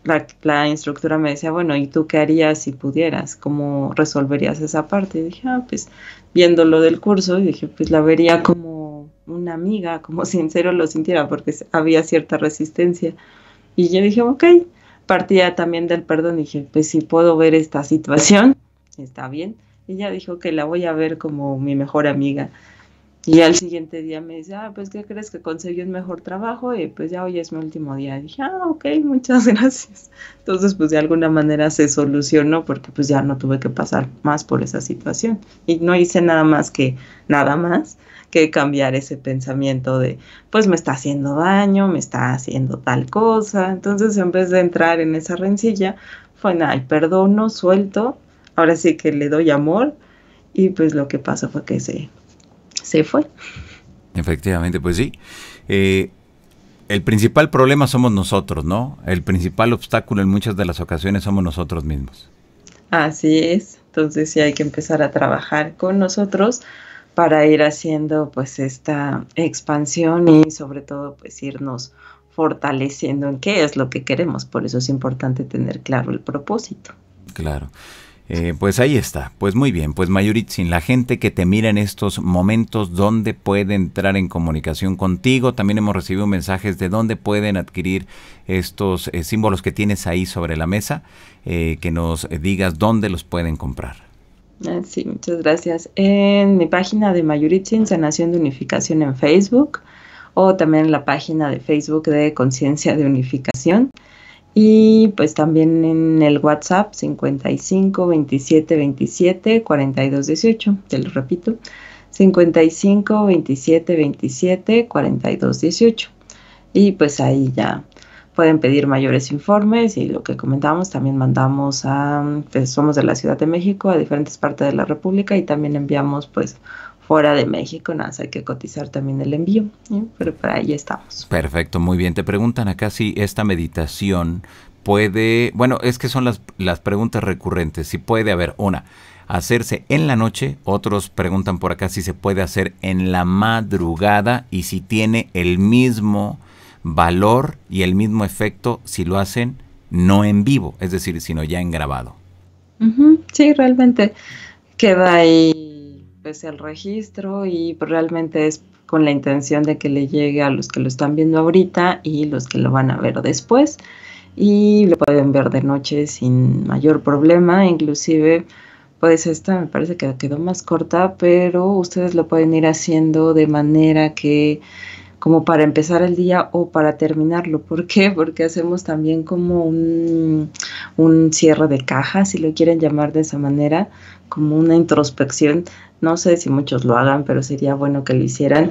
la, la, instructora me decía, bueno, ¿y tú qué harías si pudieras? ¿Cómo resolverías esa parte? Y dije, ah, pues viendo lo del curso, dije, pues la vería como una amiga, como sincero lo sintiera, porque había cierta resistencia. Y yo dije, ok, partía también del perdón, dije, pues si puedo ver esta situación, está bien. Y ella dijo que la voy a ver como mi mejor amiga. Y al siguiente día me dice, ah, pues, ¿qué crees que conseguí un mejor trabajo? Y pues ya hoy es mi último día. dije, ah, ok, muchas gracias. Entonces, pues de alguna manera se solucionó porque pues ya no tuve que pasar más por esa situación. Y no hice nada más que, nada más que cambiar ese pensamiento de, pues me está haciendo daño, me está haciendo tal cosa. Entonces, en vez de entrar en esa rencilla, fue, nada, perdono, suelto. Ahora sí que le doy amor. Y pues lo que pasó fue que se se fue. Efectivamente, pues sí. Eh, el principal problema somos nosotros, ¿no? El principal obstáculo en muchas de las ocasiones somos nosotros mismos. Así es. Entonces sí hay que empezar a trabajar con nosotros para ir haciendo pues esta expansión y sobre todo pues irnos fortaleciendo en qué es lo que queremos. Por eso es importante tener claro el propósito. Claro. Eh, pues ahí está. Pues muy bien. Pues sin la gente que te mira en estos momentos, ¿dónde puede entrar en comunicación contigo? También hemos recibido mensajes de dónde pueden adquirir estos eh, símbolos que tienes ahí sobre la mesa. Eh, que nos digas dónde los pueden comprar. Ah, sí, muchas gracias. En mi página de Mayuritsin, Sanación de Unificación en Facebook, o también en la página de Facebook de Conciencia de Unificación. Y pues también en el WhatsApp 55 27 27 42 18, te lo repito, 55 27 27 42 18. Y pues ahí ya pueden pedir mayores informes y lo que comentamos también mandamos a, pues somos de la Ciudad de México, a diferentes partes de la República y también enviamos pues fuera de México, nada, hay que cotizar también el envío, ¿eh? pero para ahí estamos. Perfecto, muy bien. Te preguntan acá si esta meditación puede, bueno, es que son las, las preguntas recurrentes, si puede haber una, hacerse en la noche, otros preguntan por acá si se puede hacer en la madrugada y si tiene el mismo valor y el mismo efecto si lo hacen no en vivo, es decir, sino ya en grabado. Sí, realmente queda ahí pese el registro y realmente es con la intención de que le llegue a los que lo están viendo ahorita y los que lo van a ver después y lo pueden ver de noche sin mayor problema, inclusive pues esta me parece que quedó más corta, pero ustedes lo pueden ir haciendo de manera que como para empezar el día o para terminarlo. ¿Por qué? Porque hacemos también como un, un, cierre de caja, si lo quieren llamar de esa manera, como una introspección no sé si muchos lo hagan, pero sería bueno que lo hicieran,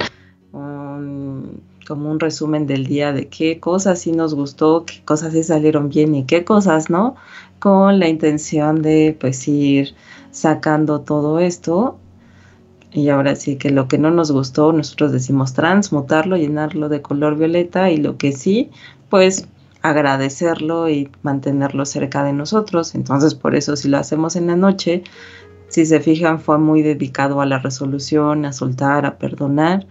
um, como un resumen del día de qué cosas sí nos gustó, qué cosas sí salieron bien y qué cosas no, con la intención de pues ir sacando todo esto. Y ahora sí que lo que no nos gustó, nosotros decimos transmutarlo, llenarlo de color violeta y lo que sí, pues agradecerlo y mantenerlo cerca de nosotros. Entonces, por eso si lo hacemos en la noche, si se fijan, fue muy dedicado a la resolución, a soltar, a perdonar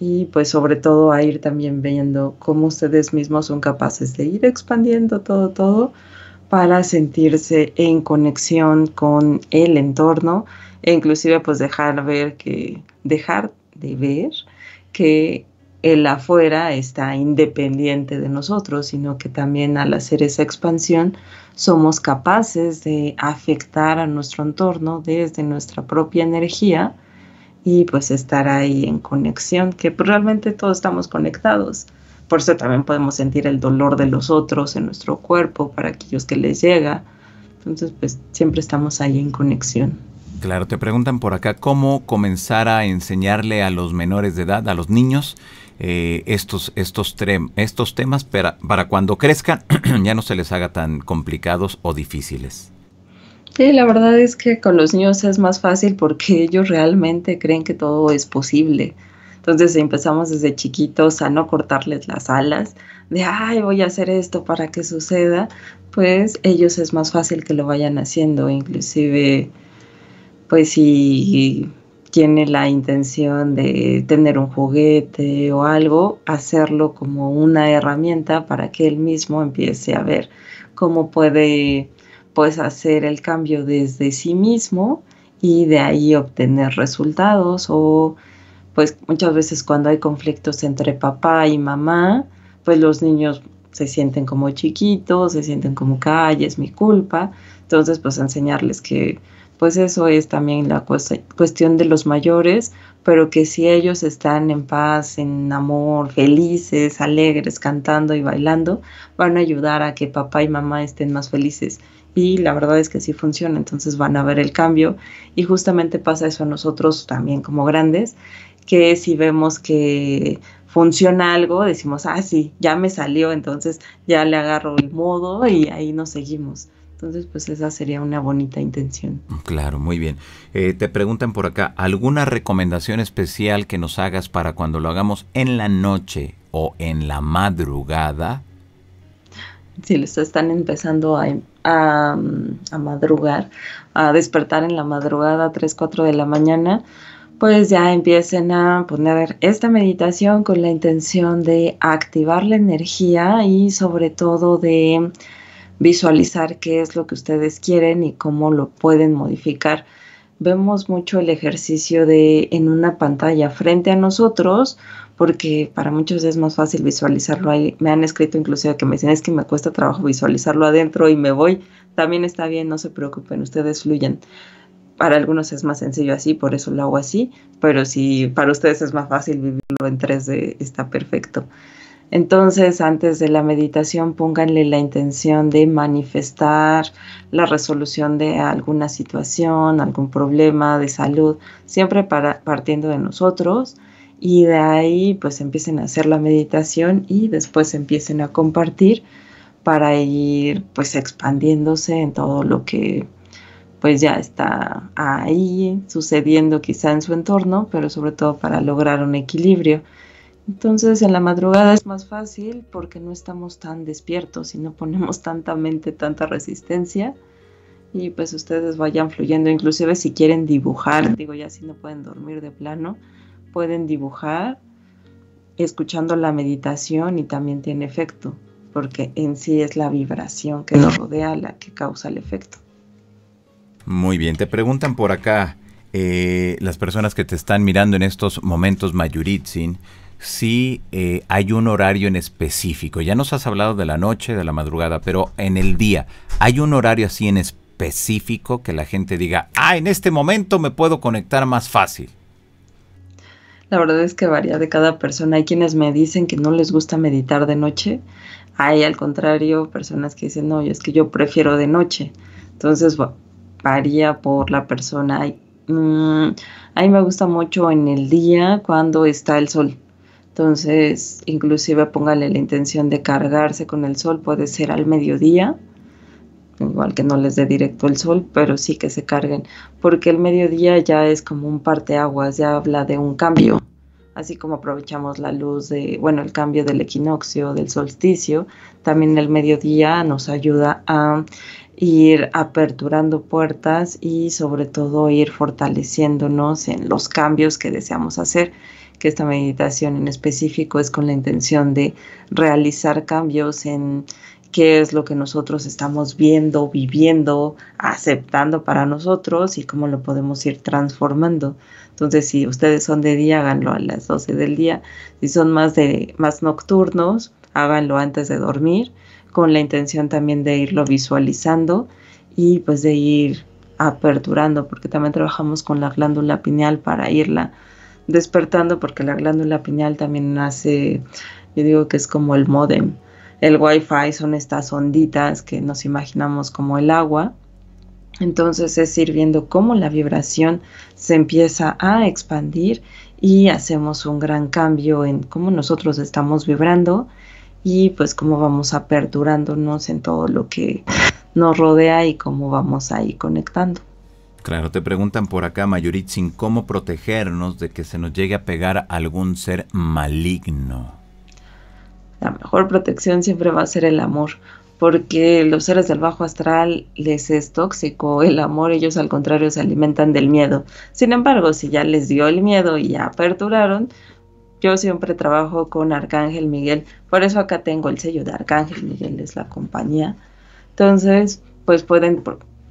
y pues sobre todo a ir también viendo cómo ustedes mismos son capaces de ir expandiendo todo, todo para sentirse en conexión con el entorno e inclusive pues dejar ver que, dejar de ver que el afuera está independiente de nosotros, sino que también al hacer esa expansión somos capaces de afectar a nuestro entorno desde nuestra propia energía y pues estar ahí en conexión, que pues, realmente todos estamos conectados. Por eso también podemos sentir el dolor de los otros en nuestro cuerpo para aquellos que les llega. Entonces pues siempre estamos ahí en conexión. Claro, te preguntan por acá cómo comenzar a enseñarle a los menores de edad, a los niños, eh, estos, estos temas para, para cuando crezcan ya no se les haga tan complicados o difíciles. Sí, la verdad es que con los niños es más fácil porque ellos realmente creen que todo es posible. Entonces empezamos desde chiquitos a no cortarles las alas, de, ay, voy a hacer esto para que suceda, pues ellos es más fácil que lo vayan haciendo, inclusive, pues si tiene la intención de tener un juguete o algo, hacerlo como una herramienta para que él mismo empiece a ver cómo puede pues hacer el cambio desde sí mismo y de ahí obtener resultados o pues muchas veces cuando hay conflictos entre papá y mamá, pues los niños se sienten como chiquitos, se sienten como calles, mi culpa, entonces pues enseñarles que pues eso es también la cuestión de los mayores, pero que si ellos están en paz, en amor, felices, alegres, cantando y bailando, van a ayudar a que papá y mamá estén más felices. Y la verdad es que sí funciona, entonces van a ver el cambio. Y justamente pasa eso a nosotros también como grandes, que si vemos que funciona algo, decimos, ah, sí, ya me salió, entonces ya le agarro el modo y ahí nos seguimos. Entonces, pues esa sería una bonita intención. Mm, claro, muy bien. Eh, te preguntan por acá, ¿alguna recomendación especial que nos hagas para cuando lo hagamos en la noche o en la madrugada? Si les están empezando a, em, mm, a madrugar, a despertar en la madrugada, 3, 4 de la mañana, pues ya empiecen a poner esta meditación con la intención de activar la energía y sobre todo de visualizar qué es lo que ustedes quieren y cómo lo pueden modificar. Vemos mucho el ejercicio de en una pantalla frente a nosotros, porque para muchos es más fácil visualizarlo ahí. Me han escrito inclusive que me dicen es que me cuesta trabajo visualizarlo adentro y me voy. También está bien, no se preocupen, ustedes fluyen para algunos es más sencillo así, por eso lo hago así, pero si para ustedes es más fácil vivirlo en 3D, está perfecto. Entonces, antes de la meditación, pónganle la intención de manifestar la resolución de alguna situación, algún problema de salud, siempre partiendo de nosotros. Y de ahí, pues empiecen a hacer la meditación y después empiecen a compartir para ir, pues, expandiéndose en todo lo que, pues, ya está ahí sucediendo quizá en su entorno, pero sobre todo para lograr un equilibrio. Entonces en la madrugada es más fácil porque no estamos tan despiertos y no ponemos tanta mente, tanta resistencia. Y pues ustedes vayan fluyendo, inclusive si quieren dibujar, digo ya si no pueden dormir de plano, pueden dibujar escuchando la meditación y también tiene efecto, porque en sí es la vibración que nos rodea la que causa el efecto. Muy bien, te preguntan por acá eh, las personas que te están mirando en estos momentos, Mayuritzin, si eh, hay un horario en específico. Ya nos has hablado de la noche, de la madrugada, pero en el día, ¿hay un horario así en específico que la gente diga, ah, en este momento me puedo conectar más fácil? La verdad es que varía de cada persona. Hay quienes me dicen que no les gusta meditar de noche. Hay, al contrario, personas que dicen, no, es que yo prefiero de noche. Entonces, varía por la persona. Mm, a mí me gusta mucho en el día cuando está el sol entonces, inclusive póngale la intención de cargarse con el sol, puede ser al mediodía, igual que no les dé directo el sol, pero sí que se carguen, porque el mediodía ya es como un parteaguas, ya habla de un cambio, así como aprovechamos la luz de, bueno, el cambio del equinoccio, del solsticio, también el mediodía nos ayuda a ir aperturando puertas y sobre todo ir fortaleciéndonos en los cambios que deseamos hacer que esta meditación en específico es con la intención de realizar cambios en qué es lo que nosotros estamos viendo, viviendo, aceptando para nosotros y cómo lo podemos ir transformando. Entonces, si ustedes son de día, háganlo a las 12 del día. Si son más de más nocturnos, háganlo antes de dormir, con la intención también de irlo visualizando y pues de ir aperturando, porque también trabajamos con la glándula pineal para irla despertando porque la glándula pineal también nace, yo digo que es como el modem. El wifi son estas onditas que nos imaginamos como el agua. Entonces es ir viendo cómo la vibración se empieza a expandir y hacemos un gran cambio en cómo nosotros estamos vibrando y pues cómo vamos aperturándonos en todo lo que nos rodea y cómo vamos ahí conectando. Claro, te preguntan por acá, sin cómo protegernos de que se nos llegue a pegar algún ser maligno. La mejor protección siempre va a ser el amor, porque los seres del bajo astral les es tóxico el amor, ellos al contrario se alimentan del miedo. Sin embargo, si ya les dio el miedo y ya aperturaron, yo siempre trabajo con Arcángel Miguel, por eso acá tengo el sello de Arcángel Miguel, es la compañía. Entonces, pues pueden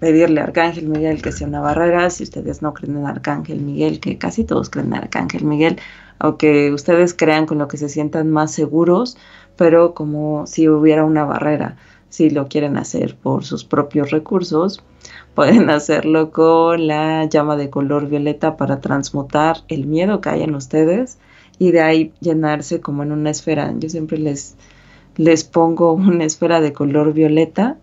pedirle a Arcángel Miguel que sea una barrera, si ustedes no creen en Arcángel Miguel, que casi todos creen en Arcángel Miguel, aunque ustedes crean con lo que se sientan más seguros, pero como si hubiera una barrera. Si lo quieren hacer por sus propios recursos, pueden hacerlo con la llama de color violeta para transmutar el miedo que hay en ustedes y de ahí llenarse como en una esfera. Yo siempre les, les pongo una esfera de color violeta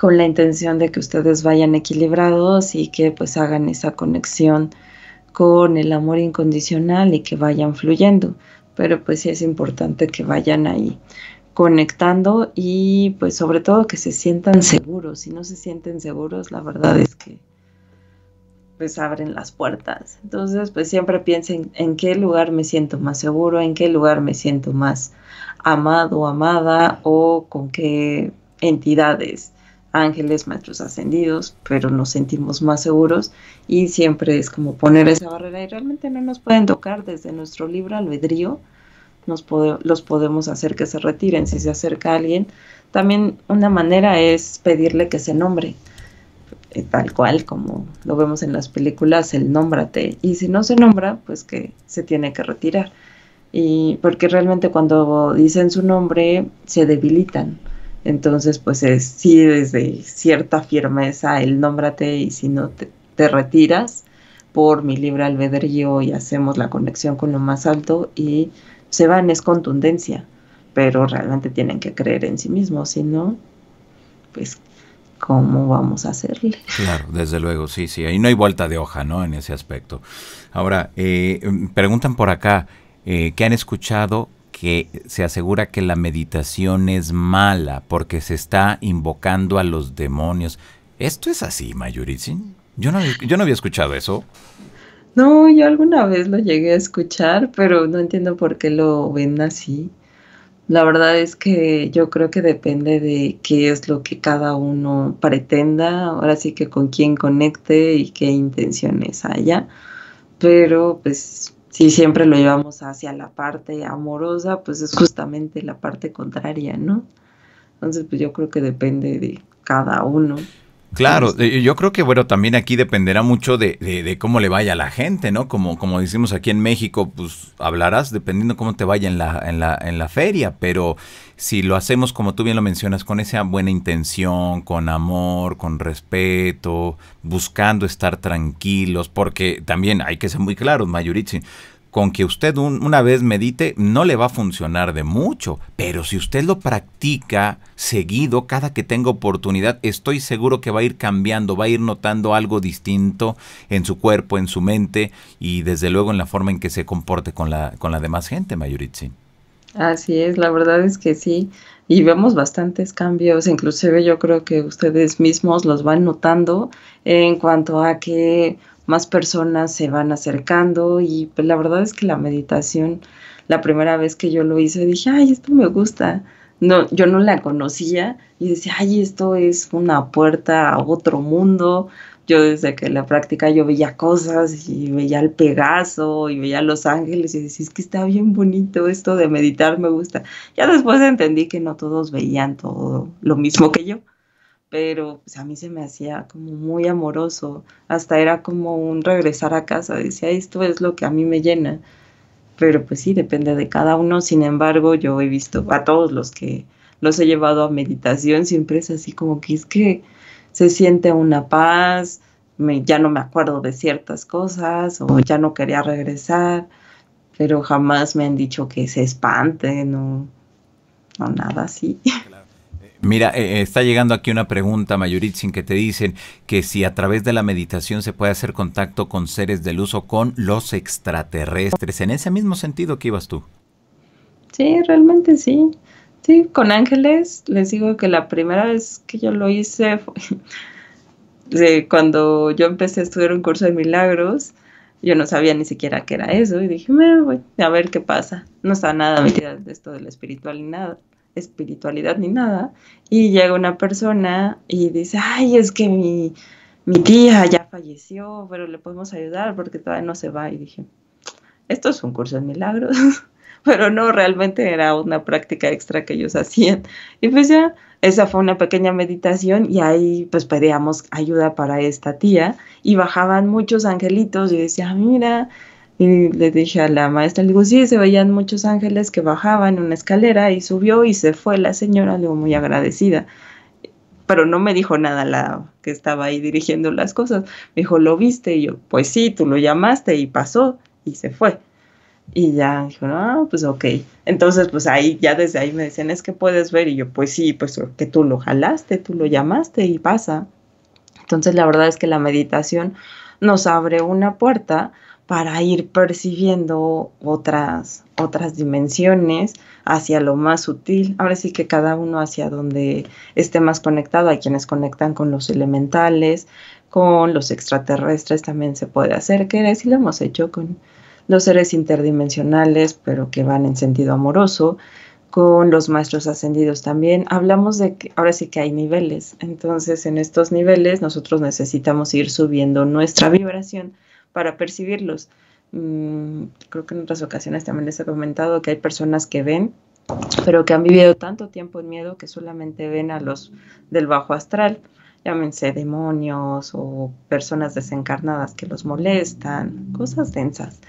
con la intención de que ustedes vayan equilibrados y que pues hagan esa conexión con el amor incondicional y que vayan fluyendo. Pero pues sí es importante que vayan ahí conectando y pues sobre todo que se sientan seguros. Si no se sienten seguros, la verdad es que pues abren las puertas. Entonces, pues siempre piensen en qué lugar me siento más seguro, en qué lugar me siento más amado, amada o con qué entidades ángeles, maestros ascendidos, pero nos sentimos más seguros y siempre es como poner esa barrera y realmente no nos pueden tocar desde nuestro libro albedrío, nos los podemos hacer que se retiren si se acerca alguien. También una manera es pedirle que se nombre, eh, tal cual como lo vemos en las películas, el nómbrate y si no se nombra, pues que se tiene que retirar. Y porque realmente cuando dicen su nombre se debilitan entonces, pues sí, desde cierta firmeza el nómbrate y si no te, retiras por mi libre albedrío y hacemos la conexión con lo más alto y se van, es contundencia, pero realmente tienen que creer en sí mismos, si no, pues cómo vamos a hacerle. Claro, desde luego, sí, sí, ahí no hay vuelta de hoja, ¿no? En ese aspecto. Ahora, eh, preguntan por acá, eh, ¿qué han escuchado que se asegura que la meditación es mala porque se está invocando a los demonios. ¿Esto es así, Mayuritsin? Yo no, yo no había escuchado eso. No, yo alguna vez lo llegué a escuchar, pero no entiendo por qué lo ven así. La verdad es que yo creo que depende de qué es lo que cada uno pretenda, ahora sí que con quién conecte y qué intenciones haya, pero pues si siempre lo llevamos hacia la parte amorosa, pues es justamente la parte contraria, ¿no? Entonces, pues yo creo que depende de cada uno. Claro, yo creo que bueno, también aquí dependerá mucho de, cómo le vaya a la gente, ¿no? Como, como decimos aquí en México, pues hablarás dependiendo cómo te vaya en la, en la, en la feria, pero si lo hacemos como tú bien lo mencionas, con esa buena intención, con amor, con respeto, buscando estar tranquilos, porque también hay que ser muy claros, Mayuritsi con que usted una vez medite no le va a funcionar de mucho, pero si usted lo practica seguido, cada que tenga oportunidad, estoy seguro que va a ir cambiando, va a ir notando algo distinto en su cuerpo, en su mente y desde luego en la forma en que se comporte con la, con la demás gente, Mayuritsi. Así es, la verdad es que sí, y vemos bastantes cambios, inclusive yo creo que ustedes mismos los van notando en cuanto a que más personas se van acercando y pues, la verdad es que la meditación, la primera vez que yo lo hice dije, ay, esto me gusta. No, yo no la conocía y decía, ay, esto es una puerta a otro mundo. Yo desde que la práctica yo veía cosas y veía el Pegaso y veía Los Ángeles y decía, es que está bien bonito esto de meditar, me gusta. Ya después entendí que no todos veían todo lo mismo que yo pero pues, a mí se me hacía como muy amoroso, hasta era como un regresar a casa, decía, esto es lo que a mí me llena, pero pues sí, depende de cada uno, sin embargo, yo he visto a todos los que los he llevado a meditación, siempre es así como que es que se siente una paz, me, ya no me acuerdo de ciertas cosas o ya no quería regresar, pero jamás me han dicho que se espanten no nada así. Mira, eh, eh, está llegando aquí una pregunta, sin que te dicen que si a través de la meditación se puede hacer contacto con seres del uso, con los extraterrestres. En ese mismo sentido que ibas tú. Sí, realmente sí. Sí, con ángeles, les digo que la primera vez que yo lo hice fue cuando yo empecé a estudiar un curso de milagros. Yo no sabía ni siquiera qué era eso y dije, me voy a ver qué pasa. No estaba nada metida de esto de lo espiritual ni nada espiritualidad ni nada, y llega una persona y dice, ay, es que mi, mi tía ya falleció, pero le podemos ayudar porque todavía no se va. Y dije, esto es un curso de milagros, pero no, realmente era una práctica extra que ellos hacían. Y pues ya, esa fue una pequeña meditación y ahí pues pedíamos ayuda para esta tía y bajaban muchos angelitos y decía, ah, mira, y le dije a la maestra, le digo, sí, se veían muchos ángeles que bajaban una escalera y subió y se fue la señora, le digo, muy agradecida. Pero no me dijo nada la que estaba ahí dirigiendo las cosas. Me dijo, ¿lo viste? Y yo, pues sí, tú lo llamaste y pasó y se fue. Y ya dijo, no, pues ok. Entonces, pues ahí, ya desde ahí me decían, es que puedes ver. Y yo, pues sí, pues que tú lo jalaste, tú lo llamaste y pasa. Entonces, la verdad es que la meditación nos abre una puerta para ir percibiendo otras, otras dimensiones hacia lo más sutil. Ahora sí que cada uno hacia donde esté más conectado. Hay quienes conectan con los elementales, con los extraterrestres también se puede hacer, que y lo hemos hecho con los seres interdimensionales, pero que van en sentido amoroso, con los maestros ascendidos también. Hablamos de que ahora sí que hay niveles. Entonces, en estos niveles nosotros necesitamos ir subiendo nuestra vibración para percibirlos. Mm, creo que en otras ocasiones también les he comentado que hay personas que ven, pero que han vivido tanto tiempo en miedo que solamente ven a los del bajo astral, llámense demonios o personas desencarnadas que los molestan, cosas densas.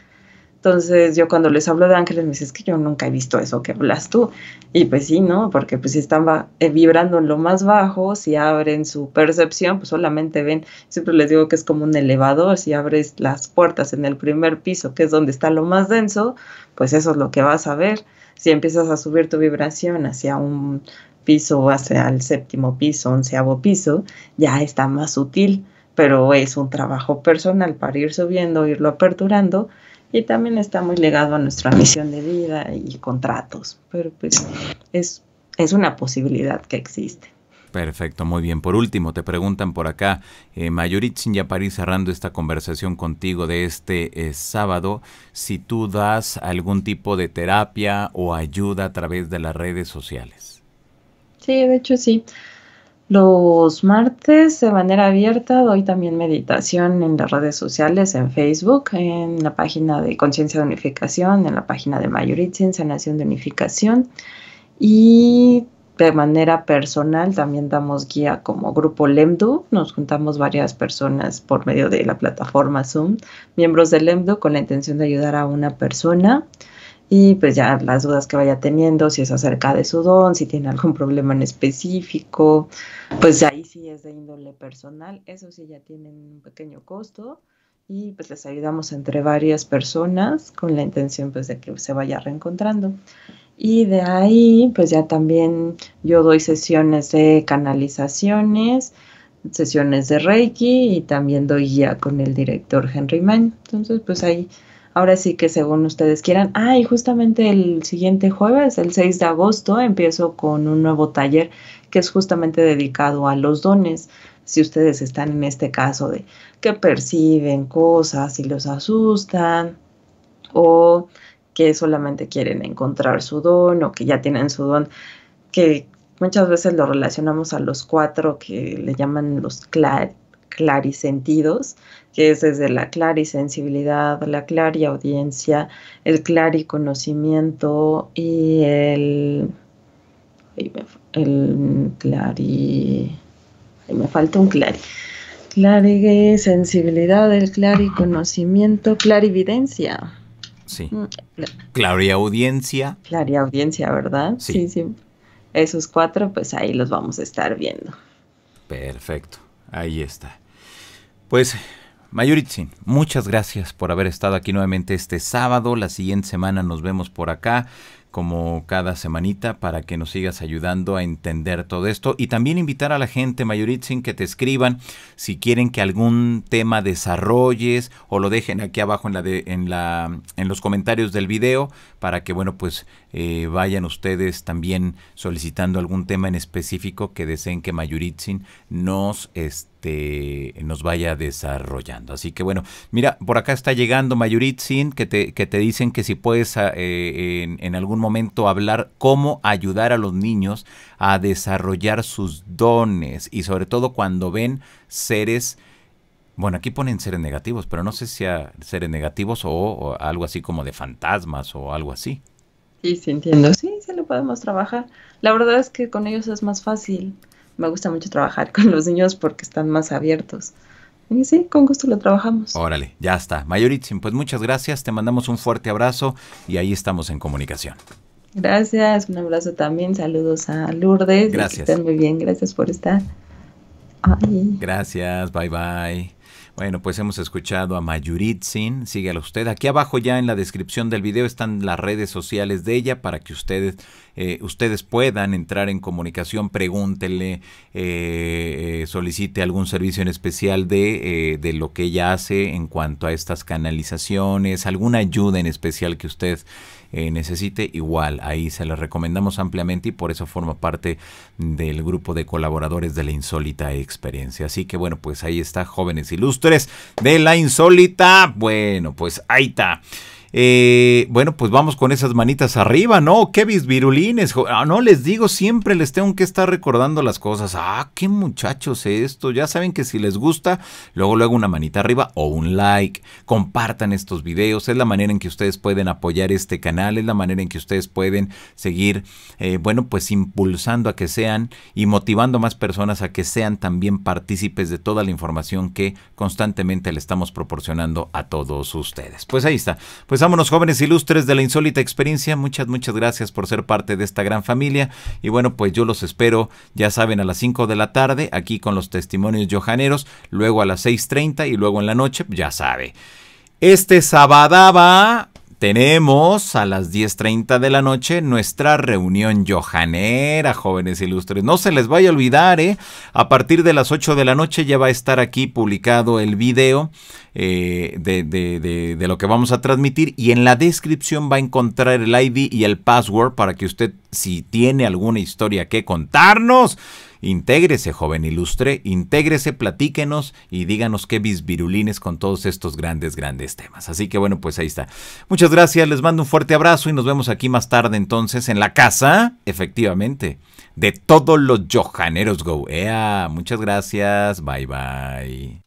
Entonces yo cuando les hablo de ángeles me dicen, es que yo nunca he visto eso que hablas tú. Y pues sí, ¿no? Porque pues si están eh, vibrando en lo más bajo, si abren su percepción, pues solamente ven, siempre les digo que es como un elevador, si abres las puertas en el primer piso, que es donde está lo más denso, pues eso es lo que vas a ver. Si empiezas a subir tu vibración hacia un piso, hacia el séptimo piso, onceavo piso, ya está más sutil, pero es un trabajo personal para ir subiendo, irlo aperturando y también está muy ligado a nuestra misión de vida y contratos, pero pues es, es una posibilidad que existe. Perfecto, muy bien. Por último, te preguntan por acá, eh, ya París cerrando esta conversación contigo de este eh, sábado, si tú das algún tipo de terapia o ayuda a través de las redes sociales. Sí, de hecho sí. Los martes de manera abierta doy también meditación en las redes sociales, en Facebook, en la página de Conciencia de Unificación, en la página de en Sanación de Unificación. Y de manera personal también damos guía como grupo Lemdo, Nos juntamos varias personas por medio de la plataforma Zoom, miembros del Lemdo con la intención de ayudar a una persona y pues ya las dudas que vaya teniendo, si es acerca de su don, si tiene algún problema en específico, pues ahí sí es de índole personal, eso sí ya tienen un pequeño costo y pues les ayudamos entre varias personas con la intención pues de que se vaya reencontrando. Y de ahí pues ya también yo doy sesiones de canalizaciones, sesiones de Reiki y también doy guía con el director Henry Mann. Entonces pues ahí ahora sí que según ustedes quieran. Ah, y justamente el siguiente jueves, el 6 de agosto, empiezo con un nuevo taller que es justamente dedicado a los dones. Si ustedes están en este caso de que perciben cosas y los asustan o que solamente quieren encontrar su don o que ya tienen su don, que muchas veces lo relacionamos a los cuatro que le llaman los clarisentidos, que es desde la clari-sensibilidad, la clari-audiencia, el clari-conocimiento y el, el clari... Ahí me falta un clari. Clari-sensibilidad, el conocimiento clarividencia. Sí. Mm, clariaudiencia. audiencia ¿verdad? sí, sí. Esos cuatro, pues ahí los vamos a estar viendo. Perfecto, ahí está. Pues Mayuritsin, muchas gracias por haber estado aquí nuevamente este sábado. La siguiente semana nos vemos por acá como cada semanita para que nos sigas ayudando a entender todo esto y también invitar a la gente Mayuritsin, que te escriban si quieren que algún tema desarrolles o lo dejen aquí abajo en la en la en los comentarios del video para que bueno pues eh, vayan ustedes también solicitando algún tema en específico que deseen que Mayuritsin nos esté este, nos vaya desarrollando. Así que bueno, mira, por acá está llegando Mayuritzin, que te, que te dicen que si puedes ah, eh, en, algún momento hablar cómo ayudar a los niños a desarrollar sus dones y sobre todo cuando ven seres... Bueno, aquí ponen seres negativos, pero no sé si seres negativos o, algo así como de fantasmas o algo así. Sí, sí, entiendo. Sí, se lo podemos trabajar. La verdad es que con ellos es más fácil me gusta mucho trabajar con los niños porque están más abiertos. Y sí, con gusto lo trabajamos. Órale, ya está. Mayoritzin, pues muchas gracias, te mandamos un fuerte abrazo y ahí estamos en comunicación. Gracias, un abrazo también, saludos a Lourdes. Gracias. Que estén muy bien, gracias por estar. Gracias, bye bye. Bueno, pues hemos escuchado a Mayuritzin. Sin, usted. Aquí abajo ya en la descripción del video están las redes sociales de ella para que ustedes, eh, ustedes puedan entrar en comunicación, pregúntele, eh, solicite algún servicio en especial de, eh, de lo que ella hace en cuanto a estas canalizaciones, alguna ayuda en especial que usted... Eh, necesite, igual ahí se la recomendamos ampliamente y por eso forma parte del grupo de colaboradores de la insólita experiencia. Así que bueno, pues ahí está, jóvenes ilustres de la insólita. Bueno, pues ahí está. Eh, bueno, pues vamos con esas manitas arriba, ¿no? Qué virulines ah, No les digo, siempre les tengo que estar recordando las cosas. Ah, qué muchachos esto. Ya saben que si les gusta, luego luego una manita arriba o un like. Compartan estos videos. Es la manera en que ustedes pueden apoyar este canal. Es la manera en que ustedes pueden seguir, eh, bueno, pues impulsando a que sean y motivando a más personas a que sean también partícipes de toda la información que constantemente le estamos proporcionando a todos ustedes. Pues ahí está. Pues los jóvenes ilustres de la insólita experiencia. Muchas, muchas gracias por ser parte de esta gran familia. Y bueno, pues yo los espero, ya saben, a las 5 de la tarde, aquí con los testimonios johaneros, luego a las 6.30 y luego en la noche, ya sabe. Este sabadaba tenemos a las 10.30 de la noche nuestra reunión johanera, jóvenes ilustres. No se les vaya a olvidar, ¿eh? A partir de las 8 de la noche ya va a estar aquí publicado el video eh, de, de, lo que vamos a transmitir y en la descripción va a encontrar el ID y el password para que usted, si tiene alguna historia que contarnos, Intégrese, joven ilustre, intégrese, platíquenos y díganos qué bisvirulines con todos estos grandes, grandes temas. Así que bueno, pues ahí está. Muchas gracias, les mando un fuerte abrazo y nos vemos aquí más tarde entonces en la casa, efectivamente, de todos los Johaneros Go. muchas gracias, bye bye.